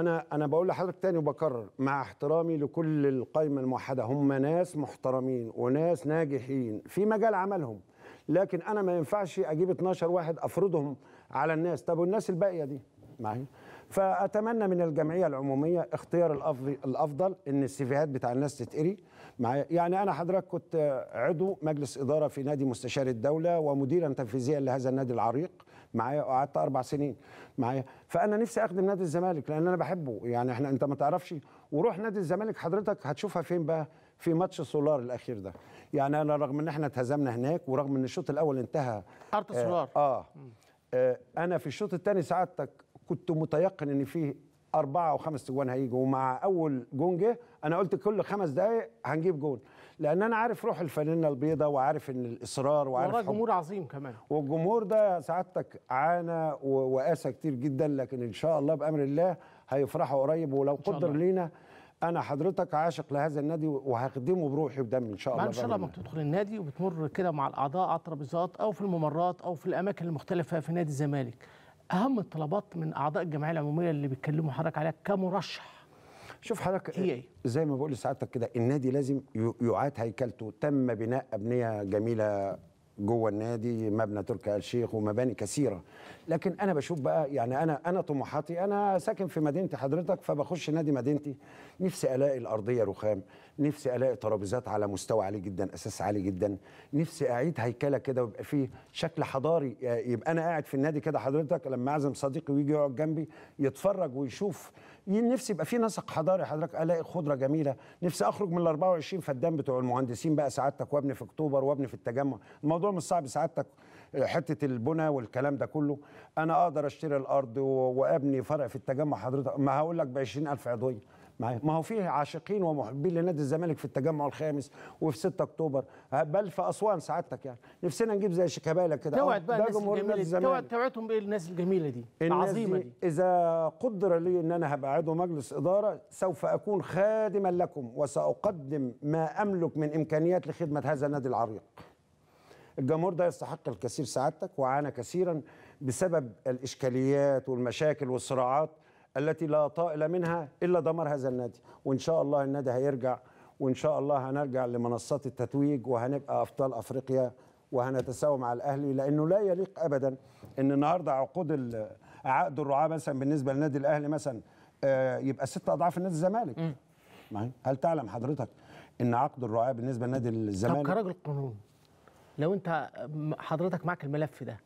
[SPEAKER 4] انا انا بقول لحضرتك تاني وبكرر مع احترامي لكل القايمه الموحده هم ناس محترمين وناس ناجحين في مجال عملهم لكن انا ما ينفعش اجيب 12 واحد افرضهم على الناس طب والناس الباقيه دي معايا فاتمنى من الجمعيه العموميه اختيار الافضل الافضل ان السيفيهات بتاع الناس تتقري معايا يعني انا حضرتك كنت عضو مجلس اداره في نادي مستشار الدوله ومديرا تنفيذيا لهذا النادي العريق معايا وقعدت اربع سنين معايا فانا نفسي اخدم نادي الزمالك لان انا بحبه يعني احنا انت ما تعرفش وروح نادي الزمالك حضرتك هتشوفها فين بقى في ماتش سولار الاخير ده يعني انا رغم ان احنا اتهزمنا هناك ورغم ان الشوط الاول انتهى ارت آه، سولار آه, اه انا في الشوط الثاني سعادتك كنت متيقن ان فيه أربعة أو خمس تجوان هيجوا ومع أول جون جه أنا قلت كل خمس دقايق هنجيب جون لان انا عارف روح الفانلة البيضاء وعارف ان الاصرار وعارف والله جمهور
[SPEAKER 2] عظيم كمان
[SPEAKER 4] والجمهور ده سعادتك عانى وقاسى كتير جدا لكن ان شاء الله بامر الله هيفرحوا قريب ولو قدر لينا انا حضرتك عاشق لهذا النادي وهخدمه بروحي ودمي ان شاء الله ان شاء الله لما بتدخل
[SPEAKER 2] النادي وبتمر كده مع الاعضاء على الترابيزات او في الممرات او في الاماكن المختلفه في نادي الزمالك اهم الطلبات من اعضاء الجمعيه العموميه اللي بيتكلموا حضرتك عليها كمرشح
[SPEAKER 4] شوف حضرتك هي إيه؟ زي ما بقول لسعادتك كده النادي لازم يعاد هيكلته تم بناء ابنيه جميله جوه النادي مبنى تركي آل شيخ ومباني كثيره لكن انا بشوف بقى يعني انا انا طموحاتي انا ساكن في مدينتي حضرتك فبخش نادي مدينتي نفسي الاقي الارضيه رخام نفسي الاقي ترابيزات على مستوى عالي جدا اساس عالي جدا نفسي اعيد هيكله كده ويبقى فيه شكل حضاري يبقى انا قاعد في النادي كده حضرتك لما اعزم صديقي ويجي يقعد جنبي يتفرج ويشوف نفسي يبقى في نسق حضاري حضرتك الاقي خضره جميله نفسي اخرج من ال 24 فدان بتوع المهندسين بقى سعادتك وابني في اكتوبر وابني في التجمع الموضوع مش صعب سعادتك آه، حته البنى والكلام ده كله انا اقدر اشتري الارض وابني فرع في التجمع حضرتك ما هقول لك ب 20000 عضويه معايا ما هو في عاشقين ومحبين لنادي الزمالك في التجمع الخامس وفي 6 اكتوبر آه، بل في اسوان سعادتك يعني نفسنا نجيب زي شيكابالا كده توعد بقى الناس الجميله توعد
[SPEAKER 2] توعدهم بايه الناس الجميله دي العظيمه دي, دي
[SPEAKER 4] اذا قدر لي ان انا هبقى عضو مجلس اداره سوف اكون خادما لكم وساقدم ما املك من امكانيات لخدمه هذا النادي العريق الجمهور ده يستحق الكثير سعادتك وعانى كثيرا بسبب الاشكاليات والمشاكل والصراعات التي لا طائل منها الا دمار هذا النادي وان شاء الله النادي هيرجع وان شاء الله هنرجع لمنصات التتويج وهنبقى ابطال افريقيا وهنتساوى مع الاهلي لانه لا يليق ابدا ان النهارده عقود عقد الرعاه مثلا بالنسبه للنادي الاهلي مثلا آه، يبقى ست اضعاف نادي الزمالك هل تعلم حضرتك ان عقد الرعاه بالنسبه لنادي الزمالك طب كراجل قانون لو انت حضرتك معك الملف ده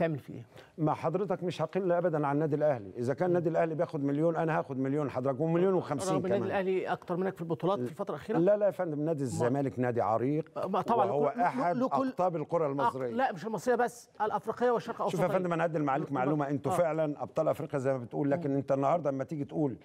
[SPEAKER 4] تعمل فيه ايه؟ ما حضرتك مش هقل ابدا عن النادي الاهلي، اذا كان النادي الاهلي بياخد مليون انا هاخد مليون حضرتك ومليون و50 كمان النادي الاهلي
[SPEAKER 2] اكتر منك في البطولات في الفتره الاخيره؟ لا
[SPEAKER 4] لا يا فندم نادي الزمالك نادي عريق ما طبعا وهو احد لكل اقطاب الكره آه، المصريه لا
[SPEAKER 2] مش المصريه بس الافريقيه والشرق الاوسط شوف يا فندم انا هدي
[SPEAKER 4] آه. معلومه انتوا آه. فعلا ابطال افريقيا زي ما بتقول لكن انت النهارده لما تيجي تقول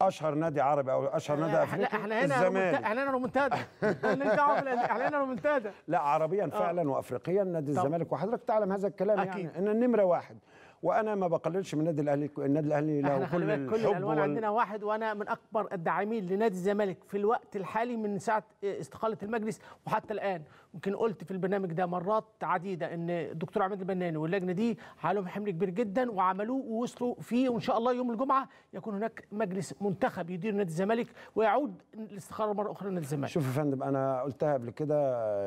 [SPEAKER 4] اشهر نادي عربي او اشهر نادي افريقي احنا هنا احنا
[SPEAKER 2] هنا رومنتادا *laughs* احنا هنا
[SPEAKER 4] رومنتادا لا عربيا آه. فعلا وافريقيا نادي الزمالك وحضرتك تعلم هذا الكلام يعني. أكيد. يعني ان النمره واحد وانا ما بقللش من النادي الاهلي النادي الاهلي له كل الحب كل الالوان وال... عندنا
[SPEAKER 2] واحد وانا من اكبر الداعمين لنادي الزمالك في الوقت الحالي من ساعه آه، استقاله المجلس وحتى الان يمكن قلت في البرنامج ده مرات عديده ان الدكتور عماد البناني واللجنه دي عليهم حمل كبير جدا وعملوه ووصلوا فيه وان شاء الله يوم الجمعه يكون هناك مجلس منتخب يدير نادي الزمالك ويعود الاستخاره مره اخرى نادي الزمالك. شوف يا
[SPEAKER 4] فندم انا قلتها قبل كده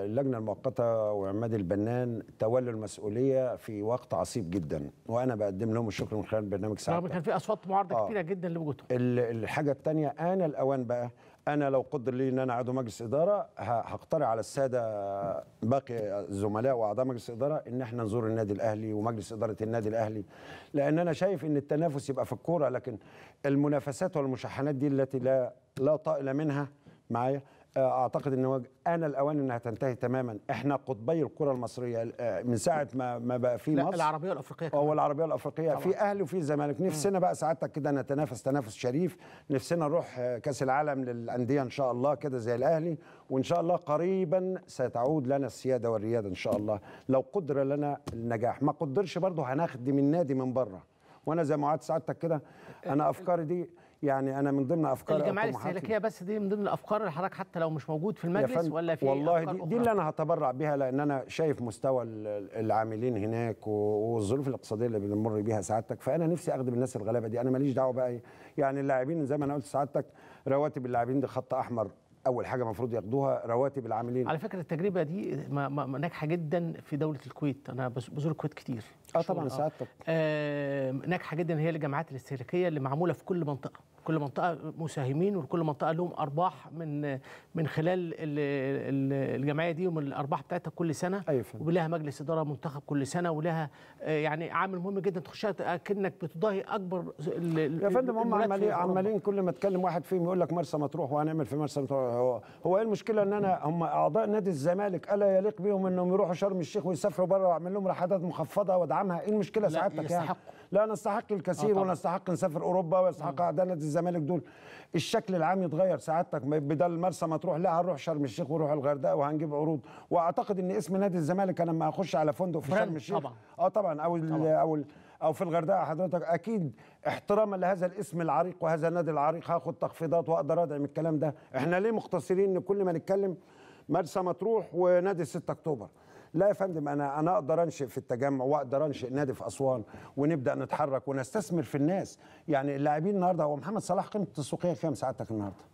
[SPEAKER 4] اللجنه المؤقته وعماد البنان تولوا المسؤوليه في وقت عصيب جدا وانا بقدم لهم الشكر من خلال برنامج ساعه. رغم كان في اصوات معارضه آه. كبيره جدا لوجودهم. الحاجه الثانيه ان الاوان بقى انا لو قدر لي ان انا عضو مجلس اداره هقترح على الساده باقي الزملاء واعضاء مجلس الاداره ان احنا نزور النادي الاهلي ومجلس اداره النادي الاهلي لان انا شايف ان التنافس يبقى في الكوره لكن المنافسات والمشاحنات دي التي لا لا طائل منها معايا اعتقد ان انا الاوان انها تنتهي تماما احنا قطبي الكره المصريه آه، من ساعه ما ما بقى في مصر العربيه الافريقيه هو العربيه والافريقيه في اهلي وفي الزمالك نفسنا بقى سعادتك كده نتنافس تنافس شريف نفسنا نروح آه، كاس العالم للانديه ان شاء الله كده زي الاهلي وان شاء الله قريبا ستعود لنا السياده والرياده ان شاء الله لو قدر لنا النجاح ما قدرش برضه هناخد من نادي من بره وانا زي ما قعدت سعادتك كده انا آه، افكاري دي يعني انا من ضمن افكار الجمعيه الاستهلاكيه
[SPEAKER 2] بس دي من ضمن الافكار اللي حضرتك حتى لو مش موجود في المجلس ولا في والله دي, دي اللي
[SPEAKER 4] انا هتبرع بها لان انا شايف مستوى العاملين هناك والظروف الاقتصاديه اللي بنمر بيها سعادتك فانا نفسي اخدم الناس الغلابه دي انا ماليش دعوه بقى يعني اللاعبين زي ما انا قلت سعادتك رواتب اللاعبين دي خط احمر اول حاجه المفروض ياخدوها رواتب العاملين على فكره
[SPEAKER 2] التجربه دي ناجحه جدا في دوله الكويت انا بزور الكويت كتير اه طبعا آه. سعادتك آه ناجحه جدا هي الجامعات الاستهلاكيه اللي معموله في كل منطقه كل منطقه مساهمين وكل منطقه لهم ارباح من من خلال الجمعيه دي ومن الارباح بتاعتها كل سنه أيوة. ولها مجلس اداره منتخب كل سنه ولها آه، يعني عامل مهم جدا تخشها أكنك بتضاهي اكبر يا فندم هم عمالين عمالين
[SPEAKER 4] كل ما تكلم واحد فيهم يقول لك مرسى مطروح وهنعمل في مرسى مطروح هو هو ايه المشكله ان انا هم اعضاء نادي الزمالك الا يليق بهم انهم يروحوا شرم الشيخ ويسافروا بره واعمل لهم رحلات مخفضه وادعمها ايه المشكله سعادتك يعني لا نستحق الكثير آه ونستحق نسافر أوروبا ويستحق عدالة الزمالك دول الشكل العام يتغير سعادتك بدل مرسى ما تروح لا هنروح شرم الشيخ ونروح الغردقة وهنجيب عروض وأعتقد إن اسم نادي الزمالك أنا لما أخش على فندق في شرم الشيخ طبعا أه طبعا أو طبعا. أو او في الغردقه حضرتك اكيد احتراما لهذا الاسم العريق وهذا النادي العريق هاخد تخفيضات واقدر ادعم الكلام ده احنا ليه مختصرين ان كل ما نتكلم مرسى مطروح ونادي 6 اكتوبر لا يا فندم انا انا اقدر انشئ في التجمع واقدر انشئ نادي في اسوان ونبدا نتحرك ونستثمر في الناس يعني اللاعبين النهارده هو محمد صلاح قيمته السوقيه كام ساعتك النهارده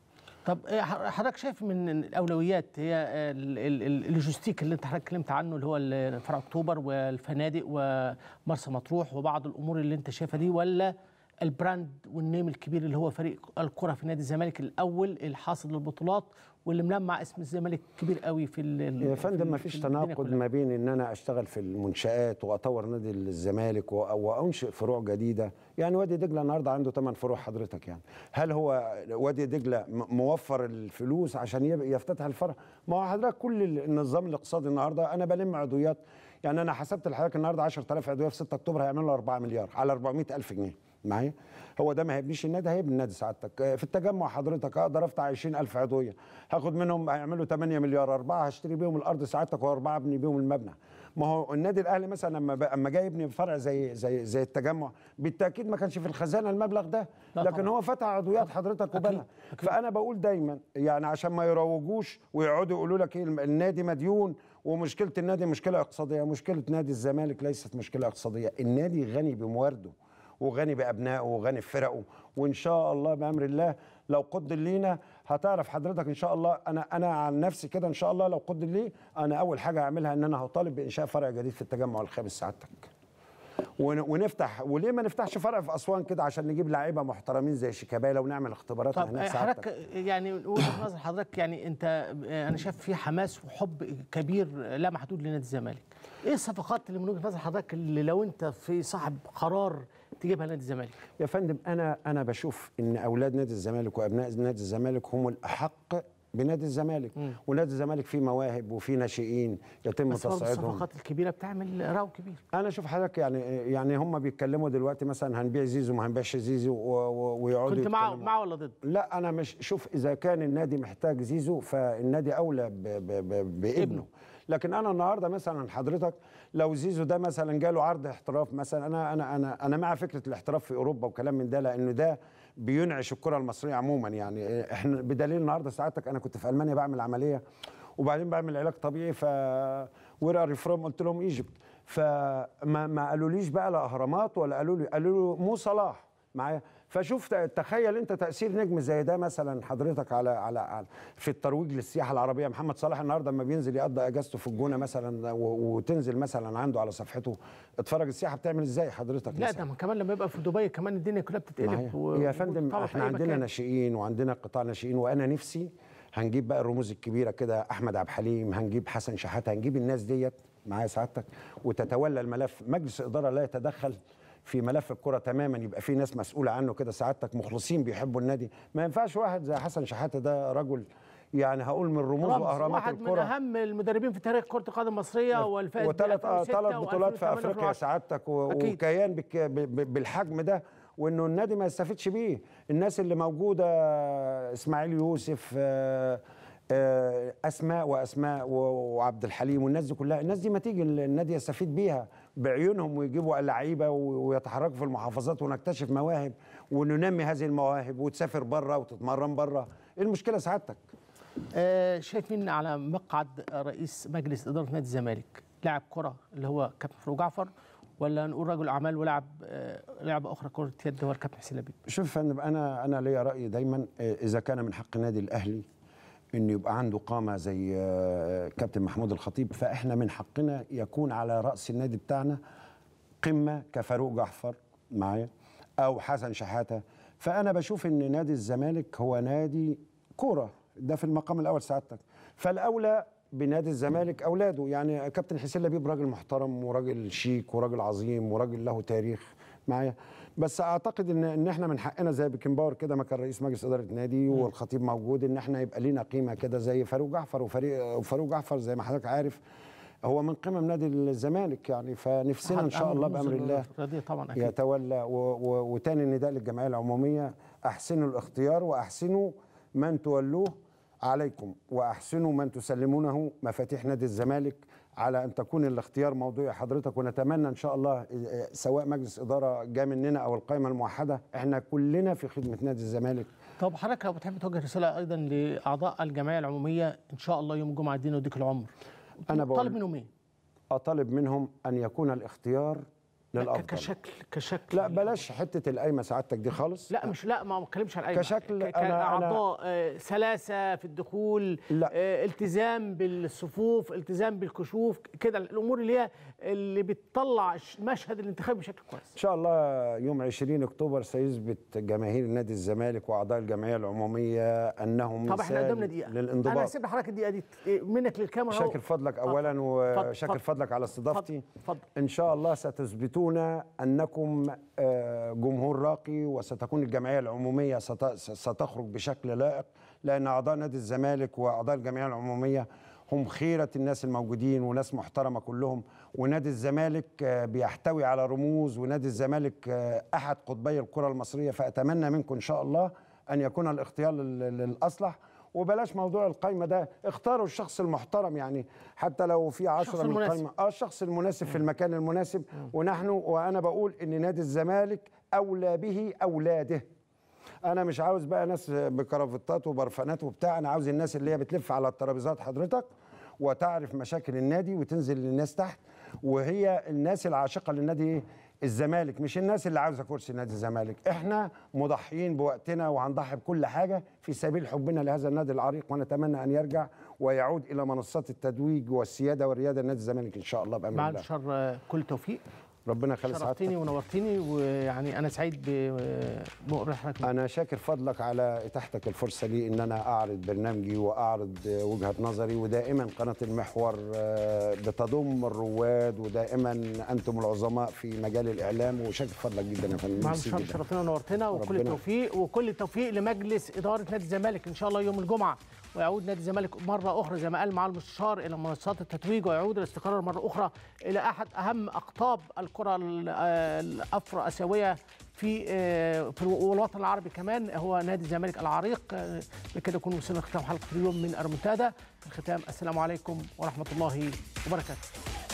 [SPEAKER 2] طب إيه، حضرتك شايف من الاولويات هي اللوجستيك اللي انت حضرتك اتكلمت عنه اللي هو فرع اكتوبر والفنادق ومرسى مطروح وبعض الامور اللي انت شايفها دي ولا البراند والنيم الكبير اللي هو فريق الكره في نادي الزمالك الاول الحاصل للبطولات واللي ملمع اسم الزمالك كبير قوي في
[SPEAKER 4] يا فندم ما فيش تناقض ما بين ان انا اشتغل في المنشآت واطور نادي الزمالك وانشئ فروع جديده يعني وادي دجله النهارده عنده 8 فروع حضرتك يعني هل هو وادي دجله موفر الفلوس عشان يفتتح الفرع ما هو حضرتك كل النظام الاقتصادي النهارده انا بلم عضويات يعني انا حسبت لحضرتك النهارده 10000 عضويه في 6 اكتوبر هيعملوا 4 مليار على 400000 جنيه معايا هو ده ما هيبنيش النادي هيبني النادي سعادتك آه، في التجمع حضرتك اقدر افتح 20000 عضويه هاخد منهم هيعملوا 8 مليار اربعه هشتري بيهم الارض سعادتك واربعه ابني بيهم المبنى ما هو النادي الاهلي مثلا لما لما جاي يبني فرع زي زي زي التجمع بالتاكيد ما كانش في الخزانه المبلغ ده لكن هو فتح عضويات حضرتك وبنى فانا بقول دايما يعني عشان ما يروجوش ويقعدوا يقولوا لك ايه النادي مديون ومشكله النادي مشكله اقتصاديه مشكله نادي الزمالك ليست مشكله اقتصاديه النادي غني بموارده وغني بابنائه وغني بفرقه وان شاء الله بامر الله لو قد لينا هتعرف حضرتك ان شاء الله انا انا عن نفسي كده ان شاء الله لو قد لي انا اول حاجه هعملها ان انا هطالب بانشاء فرع جديد في التجمع الخامس سعادتك ونفتح وليه ما نفتحش فرع في اسوان كده عشان نجيب لعيبه محترمين زي شيكابالا ونعمل اختبارات طب هناك حضرتك
[SPEAKER 2] يعني وجهه نظر حضرتك يعني انت انا شايف في حماس وحب كبير لا محدود لنادي الزمالك ايه الصفقات اللي من وجهه نظر حضرتك اللي لو انت في
[SPEAKER 4] صاحب قرار تجيبها نادي الزمالك يا فندم انا انا بشوف ان اولاد نادي الزمالك وابناء نادي الزمالك هم الاحق بنادي الزمالك مم. ونادي الزمالك فيه مواهب وفيه ناشئين يتم بس تصعيدهم بس الصفقات الكبيره بتعمل راو كبير انا اشوف حضرتك يعني يعني هم بيتكلموا دلوقتي مثلا هنبيع زيزو ما هنبيعش زيزو ويقعدوا كنت معه معاه ولا ضد لا انا مش شوف اذا كان النادي محتاج زيزو فالنادي اولى بابنه لكن انا النهارده مثلا حضرتك لو زيزو ده مثلا جاله عرض احتراف مثلا انا انا انا انا مع فكره الاحتراف في اوروبا وكلام من ده لانه ده بينعش الكره المصريه عموما يعني احنا بدليل النهارده ساعتك انا كنت في المانيا بعمل عمليه وبعدين بعمل علاج طبيعي ف وير ار فروم قلت لهم ايجيبت فما ما قالوليش بقى لا اهرامات ولا قالوا لي قالوا له مو صلاح معايا فشوف تخيل انت تاثير نجم زي ده مثلا حضرتك على على في الترويج للسياحه العربيه محمد صلاح النهارده لما بينزل يقضي اجازته في الجونه مثلا وتنزل مثلا عنده على صفحته اتفرج السياحه بتعمل ازاي حضرتك لا ده
[SPEAKER 2] كمان لما يبقى في دبي كمان الدنيا كلها بتتقلب و... يا فندم احنا عندنا
[SPEAKER 4] ناشئين وعندنا قطاع ناشئين وانا نفسي هنجيب بقى الرموز الكبيره كده احمد عبد الحليم هنجيب حسن شحاته هنجيب الناس ديت معايا سعادتك وتتولى الملف مجلس اداره لا يتدخل في ملف الكره تماما يبقى في ناس مسؤوله عنه كده سعادتك مخلصين بيحبوا النادي ما ينفعش واحد زي حسن شحاته ده رجل يعني هقول من رموز واهرامات الكره واحد من
[SPEAKER 2] اهم المدربين في تاريخ كره القدم المصريه نعم. والفئه وثلاث آه، ثلاث بطولات في افريقيا
[SPEAKER 4] سعادتك وكيان بالحجم ده وانه النادي ما يستفيدش بيه الناس اللي موجوده اسماعيل يوسف آه، آه، اسماء واسماء وعبد الحليم والناس دي كلها الناس دي ما تيجي النادي يستفيد بيها بعيونهم ويجيبوا اللعيبه ويتحركوا في المحافظات ونكتشف مواهب وننمي هذه المواهب وتسافر بره وتتمرن بره ايه المشكله سعادتك
[SPEAKER 2] آه شايفين على مقعد رئيس مجلس اداره نادي الزمالك لاعب كره اللي هو كابتن فاروق جعفر ولا نقول رجل اعمال ولاعب آه، لعبه اخرى كره يد هو الكابتن حسين لبيب
[SPEAKER 4] شوف انا انا ليا راي دايما آه، اذا كان من حق النادي الاهلي انه يبقى عنده قامه زي آه، كابتن محمود الخطيب فاحنا من حقنا يكون على راس النادي بتاعنا قمه كفاروق جعفر معايا او حسن شحاته فانا بشوف ان نادي الزمالك هو نادي كوره ده في المقام الاول سعادتك فالاولى بنادي الزمالك اولاده يعني كابتن حسين لبيب راجل محترم وراجل شيك وراجل عظيم وراجل له تاريخ معايا بس اعتقد ان ان احنا من حقنا زي بكنباور كده ما كان رئيس مجلس اداره نادي والخطيب موجود ان احنا يبقى لينا قيمه كده زي فاروق جعفر وفريق وفاروق جعفر زي ما حضرتك عارف هو من قمم نادي الزمالك يعني فنفسنا ان شاء الله بامر الله طبعا أكيد. يتولى وتاني نداء للجمعيه العموميه احسنوا الاختيار واحسنوا من تولوه عليكم واحسنوا من تسلمونه مفاتيح نادي الزمالك على ان تكون الاختيار موضوعي حضرتك ونتمنى ان شاء الله آه، سواء مجلس اداره جاء مننا او القائمه الموحده احنا كلنا في خدمه نادي الزمالك طب حضرتك
[SPEAKER 2] لو بتحب توجه رساله ايضا لاعضاء الجمعيه العموميه ان شاء الله يوم الجمعه الدين وديك العمر
[SPEAKER 4] انا بقول طالب منهم ايه؟ اطالب منهم ان يكون الاختيار للافضل كشكل كشكل لا بلاش حته القايمه سعادتك دي خالص لا مش لا ما بتكلمش عن القايمه كشكل كاعضاء
[SPEAKER 2] أنا... آه، سلاسه في الدخول لا. آه، التزام بالصفوف التزام بالكشوف كده الامور اللي هي اللي بتطلع المشهد الانتخابي بشكل
[SPEAKER 4] كويس ان شاء الله يوم 20 اكتوبر سيثبت جماهير نادي الزمالك واعضاء الجمعيه العموميه انهم طب احنا قدامنا دقيقه للانضباط انا هسيب
[SPEAKER 2] لحضرتك الدقيقه دي منك للكاميرا شاكر
[SPEAKER 4] فضلك اولا وشاكر فضلك على استضافتي اتفضل ان شاء الله ستثبتون تقولون أنكم آه، جمهور راقي وستكون الجمعية العمومية ستخرج بشكل لائق لأن أعضاء نادي الزمالك وأعضاء الجمعية العمومية هم خيرة الناس الموجودين وناس محترمة كلهم ونادي الزمالك آه، بيحتوي على رموز ونادي الزمالك آه، أحد قطبي الكرة المصرية فأتمنى منكم إن شاء الله أن يكون الاختيار الأصلح وبلاش موضوع القايمه ده اختاروا الشخص المحترم يعني حتى لو في 10 من القايمه اه الشخص المناسب في المكان المناسب ونحن وانا بقول ان نادي الزمالك اولى به اولاده انا مش عاوز بقى ناس بكرافتات وبرفانات وبتاع انا عاوز الناس اللي هي بتلف على الترابيزات حضرتك وتعرف مشاكل النادي وتنزل للناس تحت وهي الناس العاشقه للنادي إيه؟ الزمالك مش الناس اللي عاوزه كرسي نادي الزمالك احنا مضحيين بوقتنا وهنضحي بكل حاجه في سبيل حبنا لهذا النادي العريق ونتمنى ان يرجع ويعود الى منصات التدويج والسياده والرياده لنادي الزمالك ان شاء الله بامان الله بعد شر كل توفيق ربنا يخليك شرفتني ونورتني ويعني انا سعيد بمقابله حضرتك انا شاكر فضلك على اتاحتك الفرصه لي ان انا اعرض برنامجي واعرض وجهه نظري ودائما قناه المحور آه، بتضم الرواد ودائما انتم العظماء في مجال الاعلام وشاكر فضلك جدا يا فندم معلش شرفتنا ونورتنا وكل
[SPEAKER 2] التوفيق وكل التوفيق لمجلس اداره نادي الزمالك ان شاء الله يوم الجمعه ويعود نادي الزمالك مره اخرى زي ما قال معالي المستشار الى منصات التتويج ويعود الاستقرار مره اخرى الى احد اهم اقطاب الكره الأفرا اسيويه في آه، في الوطن العربي كمان هو نادي الزمالك العريق آه، بكده نكون وصلنا لختام حلقه اليوم من ارمنتادا في الختام السلام عليكم ورحمه الله وبركاته